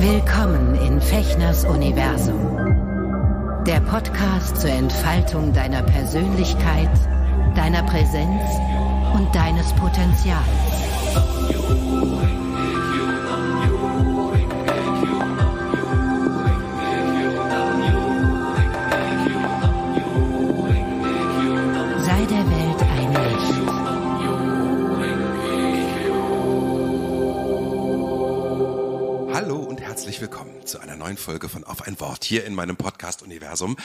Willkommen in Fechners Universum. Der Podcast zur Entfaltung deiner Persönlichkeit, deiner Präsenz und deines Potenzials. herzlich willkommen zu einer neuen Folge von Auf ein Wort hier in meinem Podcast-Universum.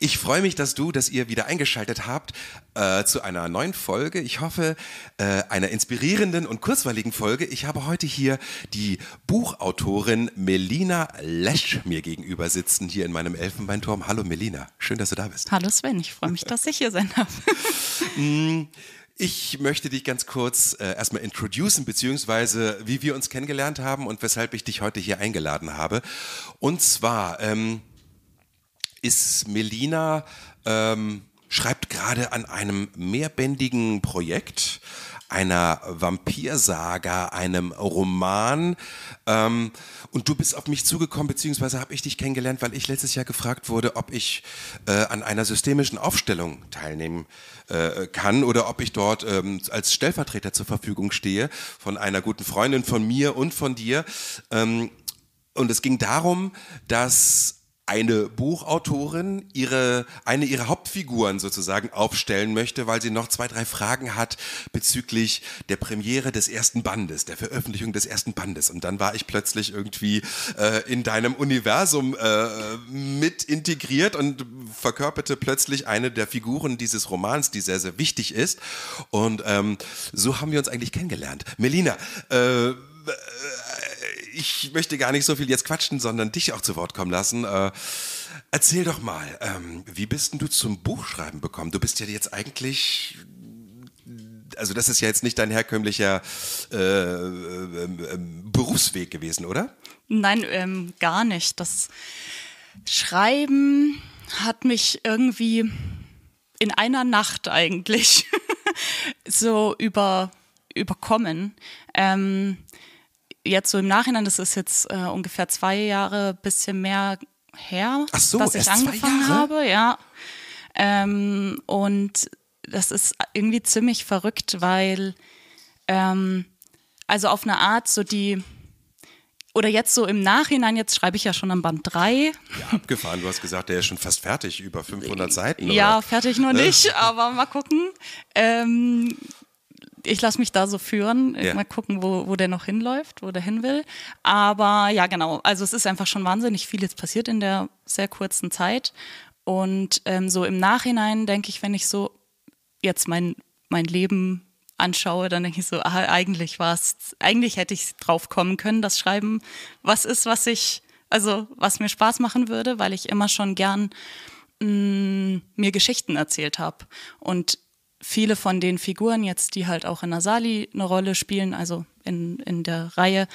Ich freue mich, dass du, dass ihr wieder eingeschaltet habt äh, zu einer neuen Folge. Ich hoffe, äh, einer inspirierenden und kurzweiligen Folge. Ich habe heute hier die Buchautorin Melina Lesch mir gegenüber sitzen, hier in meinem Elfenbeinturm. Hallo Melina, schön, dass du da bist. Hallo Sven, ich freue mich, dass ich hier sein darf. Mm, ich möchte dich ganz kurz äh, erstmal introducen, beziehungsweise wie wir uns kennengelernt haben und weshalb ich dich heute hier eingeladen habe. Und zwar ähm, ist Melina, ähm, schreibt gerade an einem mehrbändigen Projekt, einer Vampirsaga, einem Roman. Ähm, und du bist auf mich zugekommen, beziehungsweise habe ich dich kennengelernt, weil ich letztes Jahr gefragt wurde, ob ich äh, an einer systemischen Aufstellung teilnehmen äh, kann oder ob ich dort ähm, als Stellvertreter zur Verfügung stehe von einer guten Freundin von mir und von dir. Ähm, und es ging darum, dass eine Buchautorin ihre, eine ihrer Hauptfiguren sozusagen aufstellen möchte, weil sie noch zwei, drei Fragen hat bezüglich der Premiere des ersten Bandes, der Veröffentlichung des ersten Bandes. Und dann war ich plötzlich irgendwie äh, in deinem Universum äh, mit integriert und verkörperte plötzlich eine der Figuren dieses Romans, die sehr, sehr wichtig ist. Und ähm, so haben wir uns eigentlich kennengelernt. Melina, äh, ich möchte gar nicht so viel jetzt quatschen, sondern dich auch zu Wort kommen lassen. Äh, erzähl doch mal, ähm, wie bist denn du zum Buchschreiben gekommen? Du bist ja jetzt eigentlich also das ist ja jetzt nicht dein herkömmlicher äh, ähm, ähm, Berufsweg gewesen, oder? Nein, ähm, gar nicht. Das Schreiben hat mich irgendwie in einer Nacht eigentlich so über, überkommen. Ähm, jetzt so im Nachhinein, das ist jetzt äh, ungefähr zwei Jahre, bisschen mehr her, so, dass ich angefangen habe, ja. Ähm, und das ist irgendwie ziemlich verrückt, weil ähm, also auf eine Art so die oder jetzt so im Nachhinein, jetzt schreibe ich ja schon am Band 3. Ja, abgefahren, du hast gesagt, der ist schon fast fertig, über 500 Seiten. Ja, fertig noch ne? nicht, aber mal gucken. Ähm, ich lasse mich da so führen. Ja. Mal gucken, wo, wo der noch hinläuft, wo der hin will. Aber ja, genau. Also es ist einfach schon wahnsinnig viel jetzt passiert in der sehr kurzen Zeit. Und ähm, so im Nachhinein denke ich, wenn ich so jetzt mein, mein Leben anschaue, dann denke ich so, ah, eigentlich war es, eigentlich hätte ich drauf kommen können, das Schreiben, was ist, was ich, also was mir Spaß machen würde, weil ich immer schon gern mh, mm, mir Geschichten erzählt habe. Und viele von den Figuren jetzt, die halt auch in Nasali eine Rolle spielen, also in, in der Reihe,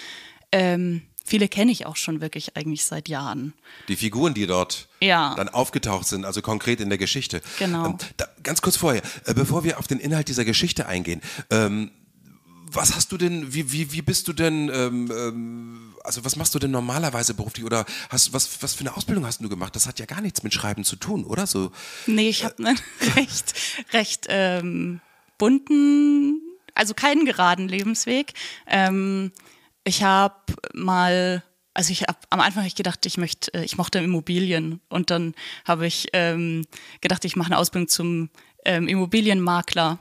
ähm, viele kenne ich auch schon wirklich eigentlich seit Jahren. Die Figuren, die dort ja. dann aufgetaucht sind, also konkret in der Geschichte. Genau. Ähm, da, ganz kurz vorher, äh, bevor wir auf den Inhalt dieser Geschichte eingehen, ähm, was hast du denn, wie, wie, wie bist du denn, ähm, ähm, also was machst du denn normalerweise beruflich oder hast, was, was für eine Ausbildung hast du gemacht? Das hat ja gar nichts mit Schreiben zu tun, oder so? Nee, ich habe äh, einen recht, recht ähm, bunten, also keinen geraden Lebensweg. Ähm, ich habe mal also ich hab, am Anfang habe ich gedacht, ich möchte, äh, ich mochte Immobilien und dann habe ich ähm, gedacht, ich mache eine Ausbildung zum ähm, Immobilienmakler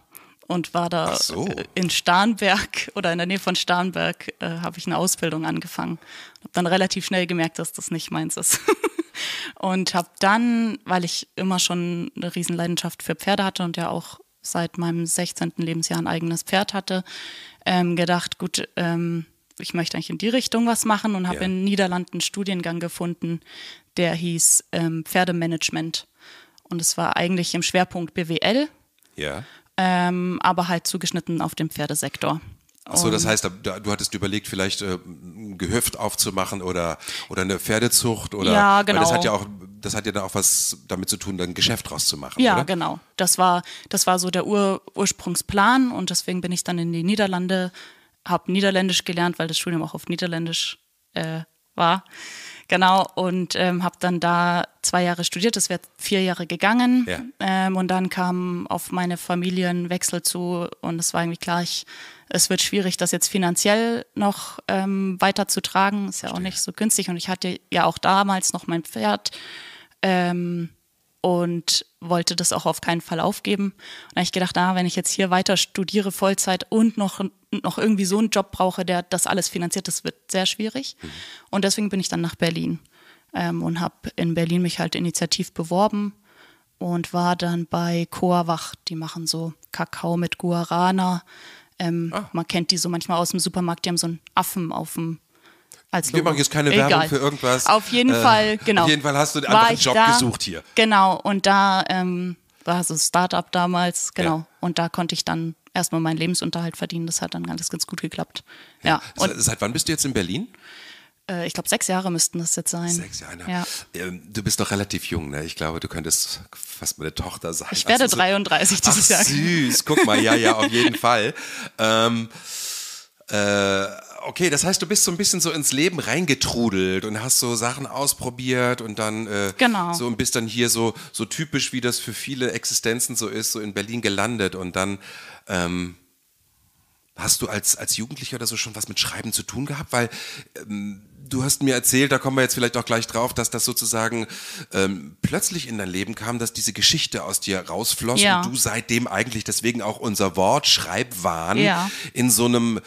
und war da so. Äh, in Starnberg oder in der Nähe von Starnberg äh, habe ich eine Ausbildung angefangen. Habe dann relativ schnell gemerkt, dass das nicht meins ist. und habe dann, weil ich immer schon eine Riesenleidenschaft für Pferde hatte und ja auch seit meinem 16. Lebensjahr ein eigenes Pferd hatte, ähm, gedacht, gut, ähm, ich möchte eigentlich in die Richtung was machen und habe ja. in den Niederlanden einen Studiengang gefunden, der hieß ähm, Pferdemanagement. Und es war eigentlich im Schwerpunkt BWL. Ja ähm, aber halt zugeschnitten auf den Pferdesektor. Achso, das heißt, du hattest überlegt, vielleicht äh, ein Gehöft aufzumachen oder, oder eine Pferdezucht oder ja, genau. weil das hat genau. ja auch, das hat ja dann auch was damit zu tun, dann ein Geschäft draus zu machen. Ja, oder? genau. Das war, das war so der Ur Ursprungsplan und deswegen bin ich dann in die Niederlande, habe Niederländisch gelernt, weil das Studium auch auf Niederländisch äh, war Genau, und ähm, habe dann da zwei Jahre studiert, das wäre vier Jahre gegangen. Ja. Ähm, und dann kam auf meine Familienwechsel zu und es war irgendwie klar, ich, es wird schwierig, das jetzt finanziell noch ähm, weiterzutragen. Ist ja Verstehe. auch nicht so günstig. Und ich hatte ja auch damals noch mein Pferd. Ähm, und wollte das auch auf keinen Fall aufgeben. Und da habe ich gedacht, na, wenn ich jetzt hier weiter studiere, Vollzeit und noch, noch irgendwie so einen Job brauche, der das alles finanziert, das wird sehr schwierig. Mhm. Und deswegen bin ich dann nach Berlin ähm, und habe in Berlin mich halt initiativ beworben und war dann bei Coawach. Die machen so Kakao mit Guarana. Ähm, ah. Man kennt die so manchmal aus dem Supermarkt, die haben so einen Affen auf dem als Logo. Wir machen jetzt keine Egal. Werbung für irgendwas. Auf jeden äh, Fall, genau. Auf jeden Fall hast du einen anderen Job da, gesucht hier. Genau, und da ähm, war so Startup damals, genau. Ja. Und da konnte ich dann erstmal meinen Lebensunterhalt verdienen. Das hat dann alles ganz gut geklappt. Ja. ja. Und Seit wann bist du jetzt in Berlin? Äh, ich glaube, sechs Jahre müssten das jetzt sein. Sechs Jahre. Ne? Ja. Ähm, du bist doch relativ jung, ne? Ich glaube, du könntest fast meine Tochter sein. Ich werde also, 33 dieses Ach, Jahr. Süß, guck mal, ja, ja, auf jeden Fall. Ähm, äh, okay, das heißt, du bist so ein bisschen so ins Leben reingetrudelt und hast so Sachen ausprobiert und dann äh, genau. so und bist dann hier so, so typisch, wie das für viele Existenzen so ist, so in Berlin gelandet und dann ähm, hast du als, als Jugendlicher oder so schon was mit Schreiben zu tun gehabt? Weil ähm, du hast mir erzählt, da kommen wir jetzt vielleicht auch gleich drauf, dass das sozusagen ähm, plötzlich in dein Leben kam, dass diese Geschichte aus dir rausfloss ja. und du seitdem eigentlich deswegen auch unser Wort Schreibwahn ja. in so einem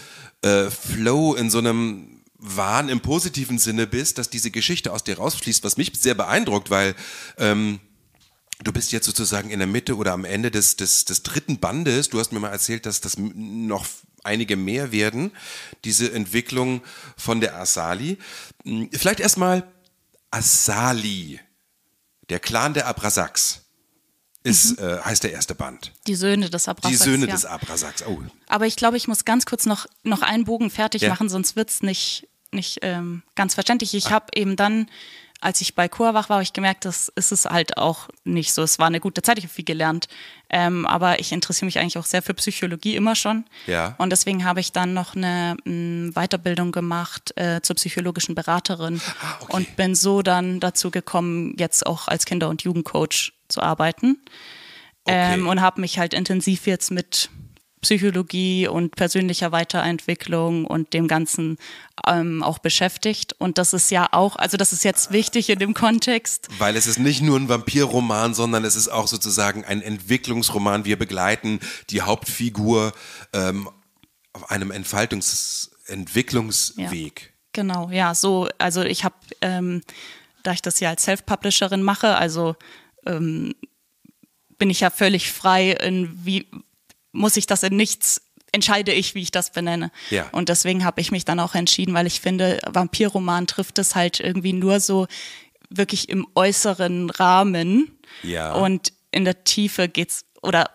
äh, Flow, in so einem Wahn im positiven Sinne bist, dass diese Geschichte aus dir rausfließt, was mich sehr beeindruckt, weil ähm, du bist jetzt sozusagen in der Mitte oder am Ende des, des, des dritten Bandes. Du hast mir mal erzählt, dass das noch einige mehr werden, diese Entwicklung von der Asali. Hm, vielleicht erstmal Asali, der Clan der Abrasaks ist, mhm. äh, heißt der erste Band. Die Söhne des Abrasaks. Die Söhne ja. des Abrasaks, oh. Aber ich glaube, ich muss ganz kurz noch, noch einen Bogen fertig ja. machen, sonst wird es nicht, nicht ähm, ganz verständlich. Ich ah. habe eben dann als ich bei Kurwach war, habe ich gemerkt, das ist es halt auch nicht so. Es war eine gute Zeit, ich habe viel gelernt. Ähm, aber ich interessiere mich eigentlich auch sehr für Psychologie immer schon. Ja. Und deswegen habe ich dann noch eine m, mm, Weiterbildung gemacht äh, zur psychologischen Beraterin ah, okay. und bin so dann dazu gekommen, jetzt auch als Kinder- und Jugendcoach zu arbeiten. Okay. Ähm, und habe mich halt intensiv jetzt mit Psychologie und persönlicher Weiterentwicklung und dem Ganzen ähm, auch beschäftigt. Und das ist ja auch, also das ist jetzt wichtig in dem Kontext. Weil es ist nicht nur ein Vampirroman, sondern es ist auch sozusagen ein Entwicklungsroman. Wir begleiten die Hauptfigur ähm, auf einem Entfaltungs Entwicklungsweg. Ja, genau, ja, so, also ich habe, ähm, da ich das ja als Self-Publisherin mache, also ähm, bin ich ja völlig frei, in wie, muss ich das in nichts entscheide ich, wie ich das benenne. Ja. Und deswegen habe ich mich dann auch entschieden, weil ich finde, Vampirroman trifft es halt irgendwie nur so wirklich im äußeren Rahmen. Ja. Und in der Tiefe geht's oder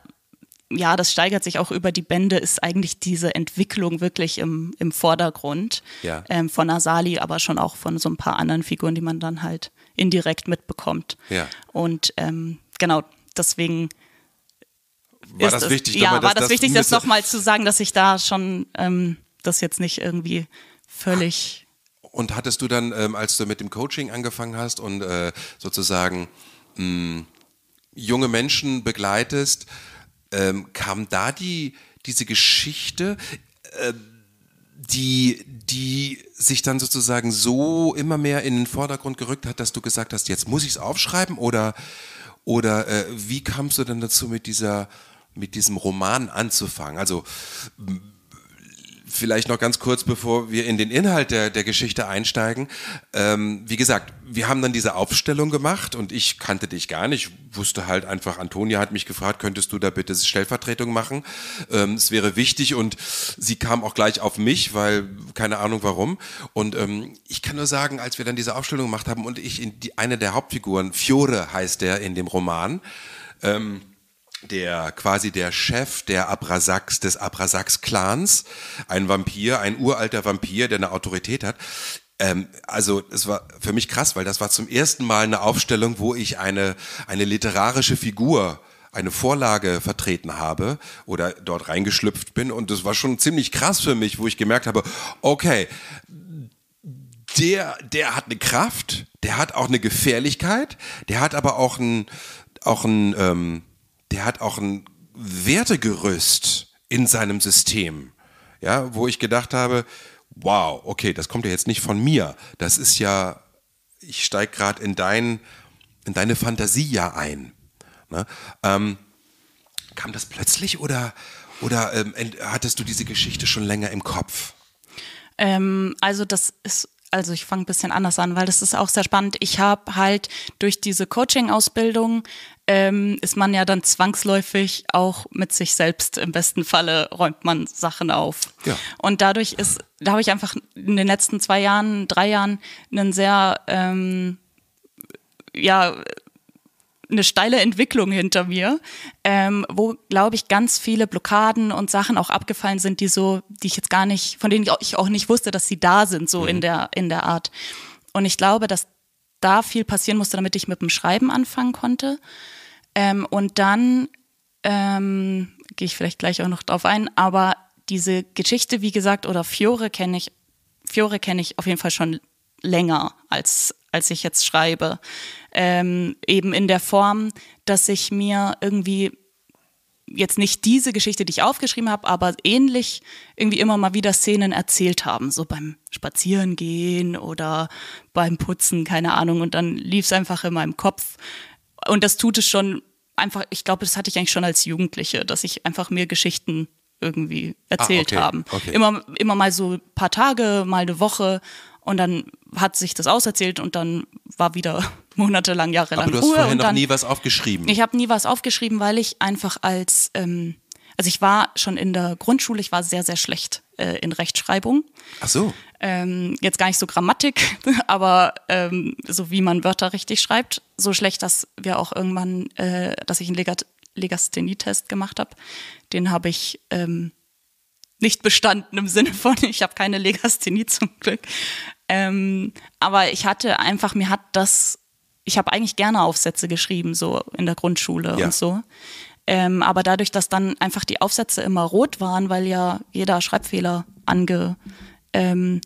ja, das steigert sich auch über die Bände, ist eigentlich diese Entwicklung wirklich im, im Vordergrund ja. ähm, von Asali, aber schon auch von so ein paar anderen Figuren, die man dann halt indirekt mitbekommt. Ja. Und ähm, genau, deswegen war das wichtig? Ja, war das, das, wichtig, das nochmal zu sagen, dass ich da schon ähm, das jetzt nicht irgendwie völlig. Und hattest du dann, ähm, als du mit dem Coaching angefangen hast und äh, sozusagen mh, hm, junge Menschen begleitest, ähm, kam da die, diese Geschichte, äh, die, die sich dann sozusagen so immer mehr in den Vordergrund gerückt hat, dass du gesagt hast, jetzt muss ich es aufschreiben oder, oder äh, wie kamst du denn dazu mit dieser mit diesem Roman anzufangen. Also vielleicht noch ganz kurz, bevor wir in den Inhalt der, der Geschichte einsteigen. Ähm, wie gesagt, wir haben dann diese Aufstellung gemacht und ich kannte dich gar nicht, wusste halt einfach, Antonia hat mich gefragt, könntest du da bitte Stellvertretung machen? Ähm, es wäre wichtig und sie kam auch gleich auf mich, weil keine Ahnung warum. Und ähm, ich kann nur sagen, als wir dann diese Aufstellung gemacht haben und ich in die, eine der Hauptfiguren, Fiore heißt der in dem Roman, ähm, der quasi der Chef der Abrasax, des Abrasax-Clans, ein Vampir, ein uralter Vampir, der eine Autorität hat. Ähm, also es war für mich krass, weil das war zum ersten Mal eine Aufstellung, wo ich eine, eine literarische Figur eine Vorlage vertreten habe oder dort reingeschlüpft bin. Und das war schon ziemlich krass für mich, wo ich gemerkt habe, okay, der, der hat eine Kraft, der hat auch eine Gefährlichkeit, der hat aber auch ein, auch ein, ähm, der hat auch ein Wertegerüst in seinem System, ja, wo ich gedacht habe, wow, okay, das kommt ja jetzt nicht von mir. Das ist ja, ich steige gerade in, dein, in deine Fantasie ja ein. Ne? Ähm, kam das plötzlich oder, oder ähm, hattest du diese Geschichte schon länger im Kopf? Ähm, also das ist also ich fange ein bisschen anders an, weil das ist auch sehr spannend. Ich habe halt durch diese Coaching-Ausbildung ähm, ist man ja dann zwangsläufig auch mit sich selbst. Im besten Falle räumt man Sachen auf. Ja. Und dadurch ist, da habe ich einfach in den letzten zwei Jahren, drei Jahren einen sehr ähm, ja, eine steile Entwicklung hinter mir, ähm, wo, glaube ich, ganz viele Blockaden und Sachen auch abgefallen sind, die so, die ich jetzt gar nicht, von denen ich auch nicht wusste, dass sie da sind, so mhm. in der, in der Art. Und ich glaube, dass da viel passieren musste, damit ich mit dem Schreiben anfangen konnte. Ähm, und dann ähm, gehe ich vielleicht gleich auch noch drauf ein, aber diese Geschichte, wie gesagt, oder Fiore kenne ich, Fiore kenne ich auf jeden Fall schon länger als als ich jetzt schreibe. Ähm, eben in der Form, dass ich mir irgendwie jetzt nicht diese Geschichte, die ich aufgeschrieben habe, aber ähnlich irgendwie immer mal wieder Szenen erzählt haben, so beim Spazierengehen oder beim Putzen, keine Ahnung. Und dann lief es einfach in meinem Kopf. Und das tut es schon einfach, ich glaube, das hatte ich eigentlich schon als Jugendliche, dass ich einfach mir Geschichten irgendwie ah, erzählt ah, okay, haben. Okay. Immer, immer mal so ein paar Tage, mal eine Woche, und dann hat sich das auserzählt und dann war wieder monatelang, jahrelang Aber du hast Ruhe vorher noch dann, nie was aufgeschrieben. Ich habe nie was aufgeschrieben, weil ich einfach als, ähm, also ich war schon in der Grundschule, ich war sehr, sehr schlecht äh, in Rechtschreibung. Ach so. Ähm, jetzt gar nicht so Grammatik, aber ähm, so wie man Wörter richtig schreibt, so schlecht, dass wir auch irgendwann, äh, dass ich einen Legasthenie-Test gemacht habe. Den habe ich ähm, nicht bestanden im Sinne von, ich habe keine Legasthenie zum Glück. Ähm, aber ich hatte einfach, mir hat das, ich habe eigentlich gerne Aufsätze geschrieben, so in der Grundschule ja. und so. Ähm, aber dadurch, dass dann einfach die Aufsätze immer rot waren, weil ja jeder Schreibfehler angemarkert ähm,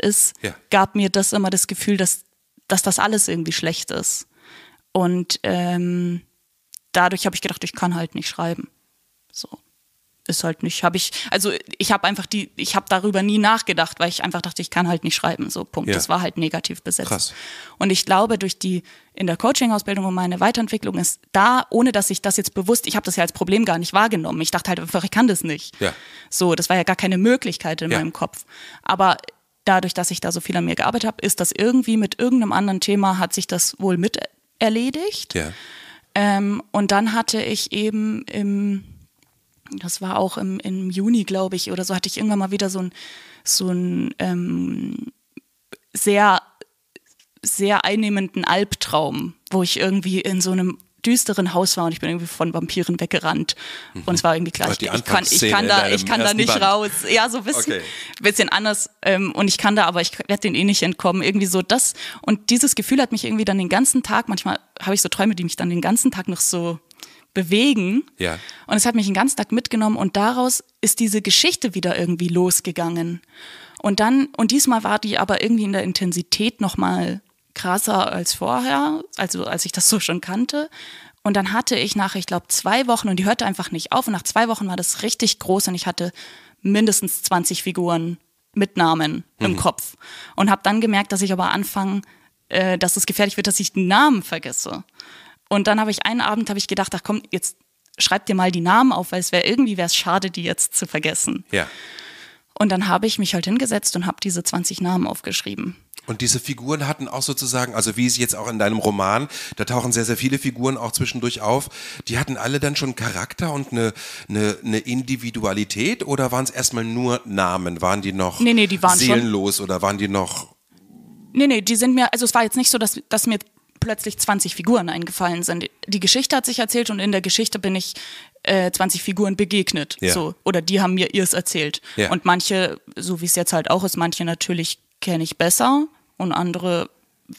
ist, ja. gab mir das immer das Gefühl, dass, dass das alles irgendwie schlecht ist. Und ähm, dadurch habe ich gedacht, ich kann halt nicht schreiben. So ist halt nicht, habe ich, also ich habe einfach die, ich habe darüber nie nachgedacht, weil ich einfach dachte, ich kann halt nicht schreiben, so Punkt. Ja. Das war halt negativ besetzt. Krass. Und ich glaube, durch die in der Coaching-Ausbildung und meine Weiterentwicklung ist da, ohne dass ich das jetzt bewusst, ich habe das ja als Problem gar nicht wahrgenommen. Ich dachte halt einfach, ich kann das nicht. Ja. So, das war ja gar keine Möglichkeit in ja. meinem Kopf. Aber dadurch, dass ich da so viel an mir gearbeitet habe, ist das irgendwie mit irgendeinem anderen Thema hat sich das wohl mit erledigt. Ja. Ähm, und dann hatte ich eben im das war auch im, im Juni, glaube ich, oder so, hatte ich irgendwann mal wieder so ein, so ein ähm, sehr, sehr einnehmenden Albtraum, wo ich irgendwie in so einem düsteren Haus war und ich bin irgendwie von Vampiren weggerannt. Mhm. Und es war irgendwie klar, ich, ich, kann, ich kann da, ich kann da nicht Band. raus. Ja, so ein bisschen, okay. bisschen anders. Ähm, und ich kann da, aber ich werde den eh nicht entkommen. Irgendwie so das. Und dieses Gefühl hat mich irgendwie dann den ganzen Tag, manchmal habe ich so Träume, die mich dann den ganzen Tag noch so bewegen. Ja. Und es hat mich den ganzen Tag mitgenommen und daraus ist diese Geschichte wieder irgendwie losgegangen. Und dann, und diesmal war die aber irgendwie in der Intensität nochmal krasser als vorher, also als ich das so schon kannte. Und dann hatte ich nach, ich glaube, zwei Wochen, und die hörte einfach nicht auf, und nach zwei Wochen war das richtig groß und ich hatte mindestens 20 Figuren mit Namen mhm. im Kopf. Und habe dann gemerkt, dass ich aber anfangen, äh, dass es gefährlich wird, dass ich den Namen vergesse. Und dann habe ich einen Abend habe ich gedacht, ach komm, jetzt schreib dir mal die Namen auf, weil es wäre irgendwie wäre es schade, die jetzt zu vergessen. Ja. Und dann habe ich mich halt hingesetzt und habe diese 20 Namen aufgeschrieben. Und diese Figuren hatten auch sozusagen, also wie es jetzt auch in deinem Roman, da tauchen sehr, sehr viele Figuren auch zwischendurch auf, die hatten alle dann schon Charakter und eine, eine, eine Individualität oder waren es erstmal nur Namen? Waren die noch nee, nee, die waren seelenlos oder waren die noch. Nee, nee, die sind mir, also es war jetzt nicht so, dass, dass mir plötzlich 20 Figuren eingefallen sind. Die Geschichte hat sich erzählt und in der Geschichte bin ich äh, 20 Figuren begegnet. Ja. So. Oder die haben mir ihrs erzählt. Ja. Und manche, so wie es jetzt halt auch ist, manche natürlich kenne ich besser und andere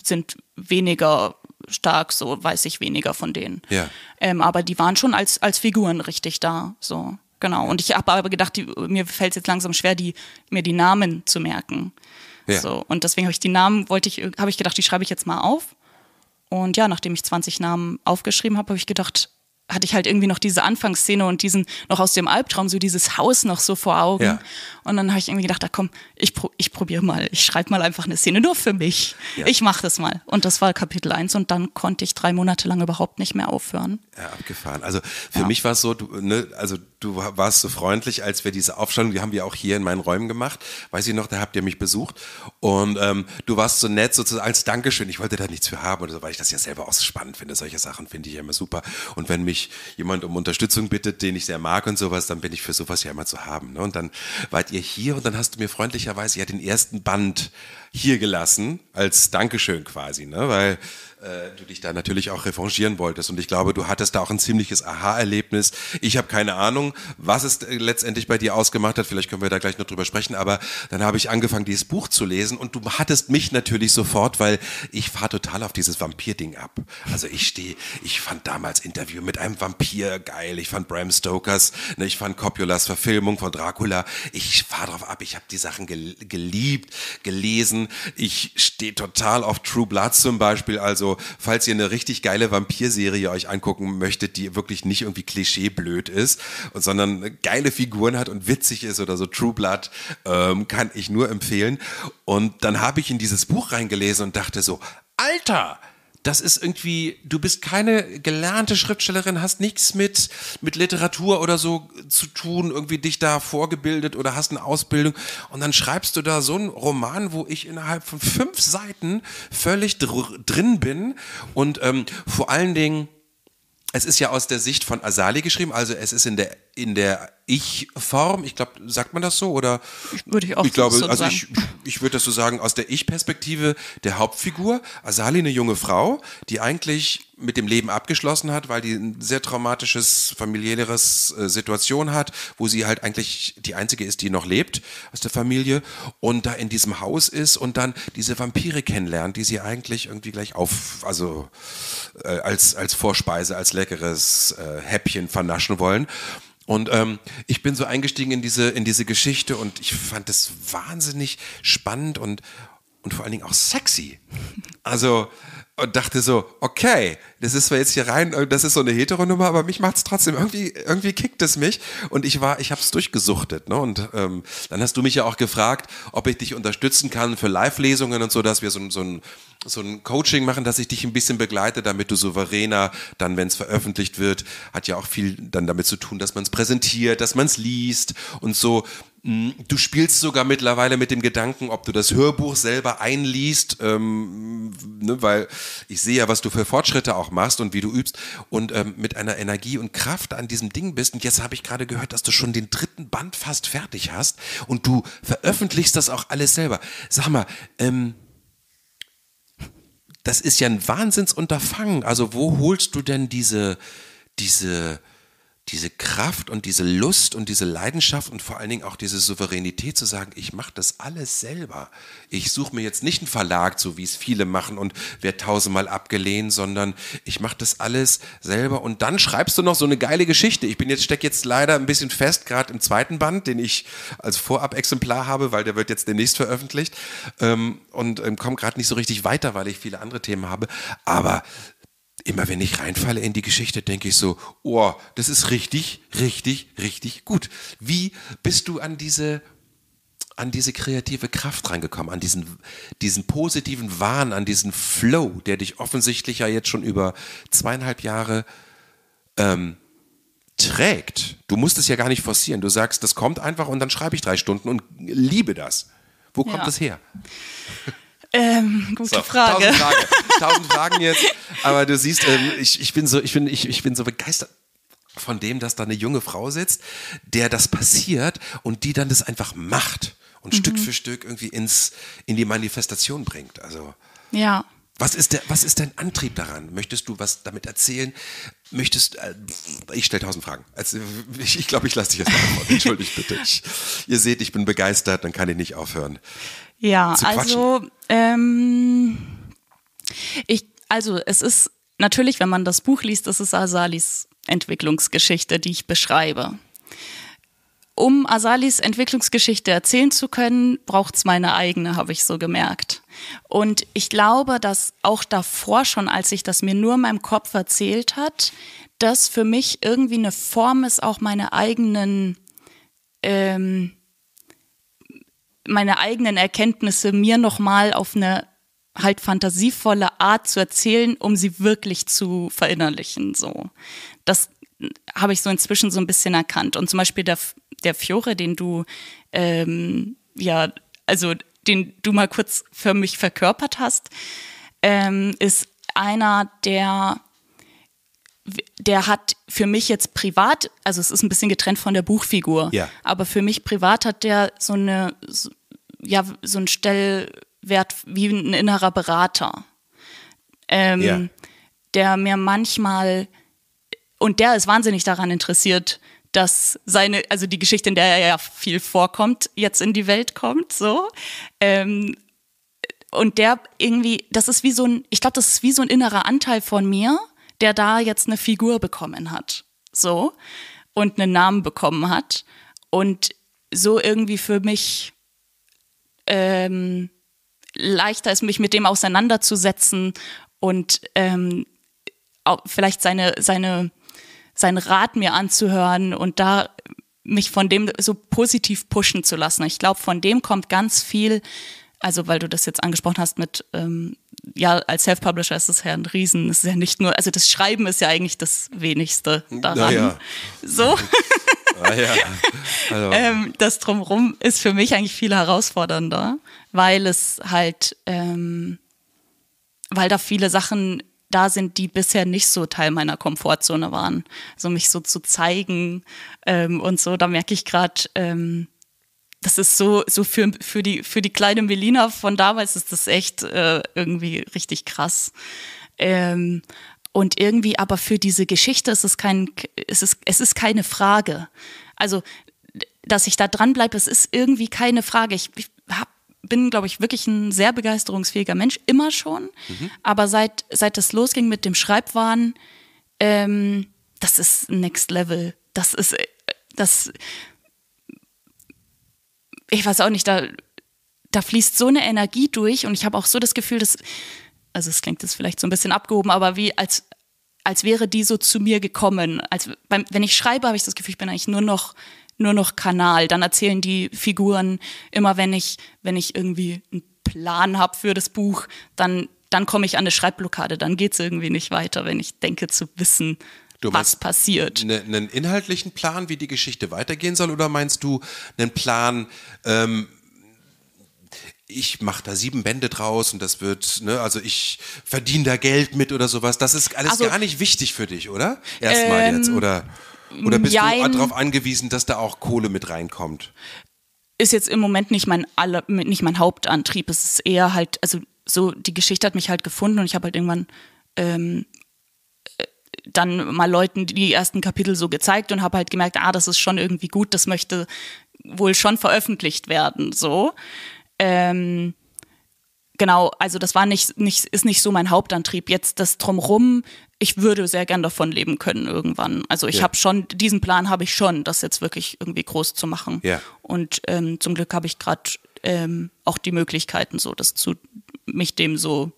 sind weniger stark, so weiß ich weniger von denen. Ja. Ähm, aber die waren schon als, als Figuren richtig da. So, genau. Und ich habe aber gedacht, die, mir fällt es jetzt langsam schwer, die, mir die Namen zu merken. Ja. So, und deswegen habe ich die Namen, wollte ich, habe ich gedacht, die schreibe ich jetzt mal auf. Und ja, nachdem ich 20 Namen aufgeschrieben habe, habe ich gedacht, hatte ich halt irgendwie noch diese Anfangsszene und diesen noch aus dem Albtraum so dieses Haus noch so vor Augen. Ja. Und dann habe ich irgendwie gedacht, ach komm, ich, pro ich probiere mal, ich schreibe mal einfach eine Szene nur für mich. Ja. Ich mache das mal. Und das war Kapitel 1 und dann konnte ich drei Monate lang überhaupt nicht mehr aufhören. Ja, abgefahren. Also für ja. mich war es so, du, ne, also du warst so freundlich, als wir diese Aufstellung, die haben wir auch hier in meinen Räumen gemacht, weiß ich noch, da habt ihr mich besucht und ähm, du warst so nett sozusagen als Dankeschön, ich wollte da nichts für haben oder so, weil ich das ja selber auch so spannend finde, solche Sachen finde ich ja immer super und wenn mich jemand um Unterstützung bittet, den ich sehr mag und sowas, dann bin ich für sowas ja immer zu haben ne? und dann wart ihr hier? Und dann hast du mir freundlicherweise ja den ersten Band hier gelassen, als Dankeschön quasi, ne? Weil äh, du dich da natürlich auch revanchieren wolltest. Und ich glaube, du hattest da auch ein ziemliches Aha-Erlebnis. Ich habe keine Ahnung, was es äh, letztendlich bei dir ausgemacht hat. Vielleicht können wir da gleich noch drüber sprechen. Aber dann habe ich angefangen, dieses Buch zu lesen. Und du hattest mich natürlich sofort, weil ich fahre total auf dieses Vampir-Ding ab. Also ich stehe, ich fand damals Interview mit einem Vampir geil. Ich fand Bram Stokers, ne, ich fand Coppolas Verfilmung von Dracula. Ich fahre drauf ab. Ich habe die Sachen gel geliebt, gelesen. Ich stehe total auf True Blood zum Beispiel. Also falls ihr eine richtig geile Vampirserie euch angucken möchtet, die wirklich nicht irgendwie klischeeblöd ist, sondern geile Figuren hat und witzig ist oder so True Blood, ähm, kann ich nur empfehlen. Und dann habe ich in dieses Buch reingelesen und dachte so, Alter, das ist irgendwie, du bist keine gelernte Schriftstellerin, hast nichts mit, mit Literatur oder so zu tun, irgendwie dich da vorgebildet oder hast eine Ausbildung und dann schreibst du da so einen Roman, wo ich innerhalb von fünf Seiten völlig dr drin bin und ähm, vor allen Dingen es ist ja aus der Sicht von Asali geschrieben, also es ist in der, in der ich-Form, ich glaube, sagt man das so? Oder würde ich auch ich glaube, so also sagen. Ich, ich würde das so sagen, aus der Ich-Perspektive der Hauptfigur, Asali eine junge Frau, die eigentlich mit dem Leben abgeschlossen hat, weil die ein sehr traumatisches, familiäres äh, Situation hat, wo sie halt eigentlich die einzige ist, die noch lebt aus der Familie und da in diesem Haus ist und dann diese Vampire kennenlernt, die sie eigentlich irgendwie gleich auf, also äh, als, als Vorspeise, als leckeres äh, Häppchen vernaschen wollen. Und ähm, ich bin so eingestiegen in diese, in diese Geschichte und ich fand das wahnsinnig spannend und, und vor allen Dingen auch sexy. Also und dachte so, okay, das ist zwar jetzt hier rein, äh, das ist so eine Heteronummer, aber mich macht's trotzdem irgendwie, irgendwie kickt es mich. Und ich war, ich habe es durchgesuchtet. Ne? Und ähm, dann hast du mich ja auch gefragt, ob ich dich unterstützen kann für Live-Lesungen und so, dass wir so, so, ein, so ein Coaching machen, dass ich dich ein bisschen begleite, damit du souveräner dann, wenn es veröffentlicht wird, hat ja auch viel dann damit zu tun, dass man es präsentiert, dass man es liest und so. Mm, du spielst sogar mittlerweile mit dem Gedanken, ob du das Hörbuch selber einliest, ähm, ne, weil ich sehe ja, was du für Fortschritte auch machst und wie du übst und ähm, mit einer Energie und Kraft an diesem Ding bist. Und jetzt habe ich gerade gehört, dass du schon den dritten Band fast fertig hast und du veröffentlichst das auch alles selber. Sag mal, ähm, das ist ja ein Wahnsinnsunterfangen. Also wo holst du denn diese, diese, diese Kraft und diese Lust und diese Leidenschaft und vor allen Dingen auch diese Souveränität zu sagen, ich mache das alles selber. Ich suche mir jetzt nicht einen Verlag, so wie es viele machen und werde tausendmal abgelehnt, sondern ich mache das alles selber und dann schreibst du noch so eine geile Geschichte. Ich bin jetzt stecke jetzt leider ein bisschen fest, gerade im zweiten Band, den ich als Vorab-Exemplar habe, weil der wird jetzt demnächst veröffentlicht ähm, und ähm, komme gerade nicht so richtig weiter, weil ich viele andere Themen habe. Aber immer wenn ich reinfalle in die Geschichte, denke ich so, oh, das ist richtig, richtig, richtig gut. Wie bist du an diese, an diese kreative Kraft reingekommen, an diesen, diesen positiven Wahn, an diesen Flow, der dich offensichtlich ja jetzt schon über zweieinhalb Jahre ähm, trägt? Du musst es ja gar nicht forcieren. Du sagst, das kommt einfach und dann schreibe ich drei Stunden und liebe das. Wo kommt ja. das her? Ähm, gute so, Frage. Tausend, Frage. tausend Fragen jetzt. Aber du siehst, ähm, ich, ich, bin so, ich, bin, ich, ich bin so begeistert von dem, dass da eine junge Frau sitzt, der das passiert und die dann das einfach macht und mhm. Stück für Stück irgendwie ins, in die Manifestation bringt. Also. Ja. Was ist, der, was ist dein Antrieb daran? Möchtest du was damit erzählen? Möchtest äh, ich stelle tausend Fragen. Also, ich, ich glaube, ich lasse dich jetzt mal Entschuldigt bitte. Ich, ihr seht, ich bin begeistert, dann kann ich nicht aufhören. Ja, also ähm, ich, also es ist natürlich, wenn man das Buch liest, das ist Asalis Entwicklungsgeschichte, die ich beschreibe. Um Asalis Entwicklungsgeschichte erzählen zu können, braucht es meine eigene, habe ich so gemerkt. Und ich glaube, dass auch davor schon, als ich das mir nur in meinem Kopf erzählt hat, das für mich irgendwie eine Form ist, auch meine eigenen ähm, meine eigenen Erkenntnisse mir nochmal auf eine halt fantasievolle Art zu erzählen, um sie wirklich zu verinnerlichen. So, das habe ich so inzwischen so ein bisschen erkannt. Und zum Beispiel der, der Fiore, den du ähm, ja, also den du mal kurz für mich verkörpert hast, ähm, ist einer der der hat für mich jetzt privat, also es ist ein bisschen getrennt von der Buchfigur, ja. aber für mich privat hat der so eine, so, ja, so einen Stellwert wie ein innerer Berater. Ähm, ja. Der mir manchmal, und der ist wahnsinnig daran interessiert, dass seine, also die Geschichte, in der er ja viel vorkommt, jetzt in die Welt kommt, so. Ähm, und der irgendwie, das ist wie so ein, ich glaube, das ist wie so ein innerer Anteil von mir, der da jetzt eine Figur bekommen hat. So. Und einen Namen bekommen hat. Und so irgendwie für mich ähm, leichter ist, mich mit dem auseinanderzusetzen und ähm, vielleicht seine, seine, seinen Rat mir anzuhören und da mich von dem so positiv pushen zu lassen. Ich glaube, von dem kommt ganz viel also weil du das jetzt angesprochen hast mit, ähm, ja, als Self-Publisher ist es ja ein Riesen, es ist ja nicht nur, also das Schreiben ist ja eigentlich das Wenigste daran. Naja. So. Naja. Ah also. ähm, das Drumrum ist für mich eigentlich viel herausfordernder, weil es halt, ähm, weil da viele Sachen da sind, die bisher nicht so Teil meiner Komfortzone waren. So also mich so zu zeigen ähm, und so, da merke ich gerade, ähm, das ist so, so für, für, die, für die kleine Melina von damals ist das echt äh, irgendwie richtig krass. Ähm, und irgendwie aber für diese Geschichte ist es kein, es ist, es ist keine Frage. Also, dass ich da dranbleibe, es ist irgendwie keine Frage. Ich, ich hab, bin, glaube ich, wirklich ein sehr begeisterungsfähiger Mensch, immer schon. Mhm. Aber seit, seit das losging mit dem Schreibwahn, ähm, das ist Next Level. Das ist, äh, das, ich weiß auch nicht, da, da fließt so eine Energie durch und ich habe auch so das Gefühl, dass, also es klingt jetzt vielleicht so ein bisschen abgehoben, aber wie als, als wäre die so zu mir gekommen. Als, beim, wenn ich schreibe, habe ich das Gefühl, ich bin eigentlich nur noch nur noch Kanal. Dann erzählen die Figuren immer, wenn ich, wenn ich irgendwie einen Plan habe für das Buch, dann, dann komme ich an eine Schreibblockade, dann geht es irgendwie nicht weiter, wenn ich denke zu wissen, du was passiert. Ne, einen inhaltlichen Plan, wie die Geschichte weitergehen soll, oder meinst du einen Plan, ähm, ich mache da sieben Bände draus und das wird, ne, also ich verdiene da Geld mit oder sowas. Das ist alles also, gar nicht wichtig für dich, oder? Erstmal ähm, jetzt, oder? Oder bist jein, du darauf angewiesen, dass da auch Kohle mit reinkommt? Ist jetzt im Moment nicht mein, alle, nicht mein Hauptantrieb. Es ist eher halt, also so, die Geschichte hat mich halt gefunden und ich habe halt irgendwann ähm, äh, dann mal Leuten die ersten Kapitel so gezeigt und habe halt gemerkt, ah, das ist schon irgendwie gut, das möchte wohl schon veröffentlicht werden, so. Ähm, genau, also das war nicht, nicht, ist nicht so mein Hauptantrieb. Jetzt das drumrum, ich würde sehr gern davon leben können irgendwann. Also ich ja. habe schon, diesen Plan habe ich schon, das jetzt wirklich irgendwie groß zu machen. Ja. Und ähm, zum Glück habe ich gerade ähm, auch die Möglichkeiten, so das zu mich dem so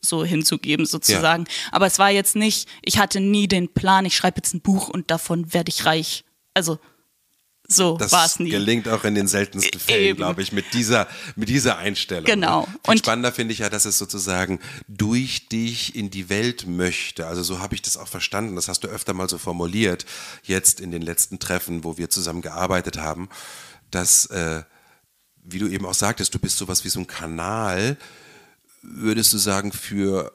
so hinzugeben sozusagen. Ja. Aber es war jetzt nicht, ich hatte nie den Plan, ich schreibe jetzt ein Buch und davon werde ich reich. Also so war es nie. Das Gelingt auch in den seltensten e- Fällen, glaube ich, mit dieser, mit dieser Einstellung. Ne? Genau. Ne? Und spannender finde ich ja, dass es sozusagen durch dich in die Welt möchte. Also so habe ich das auch verstanden. Das hast du öfter mal so formuliert, jetzt in den letzten Treffen, wo wir zusammen gearbeitet haben, dass, äh, wie du eben auch sagtest, du bist sowas wie so ein Kanal, würdest du sagen, für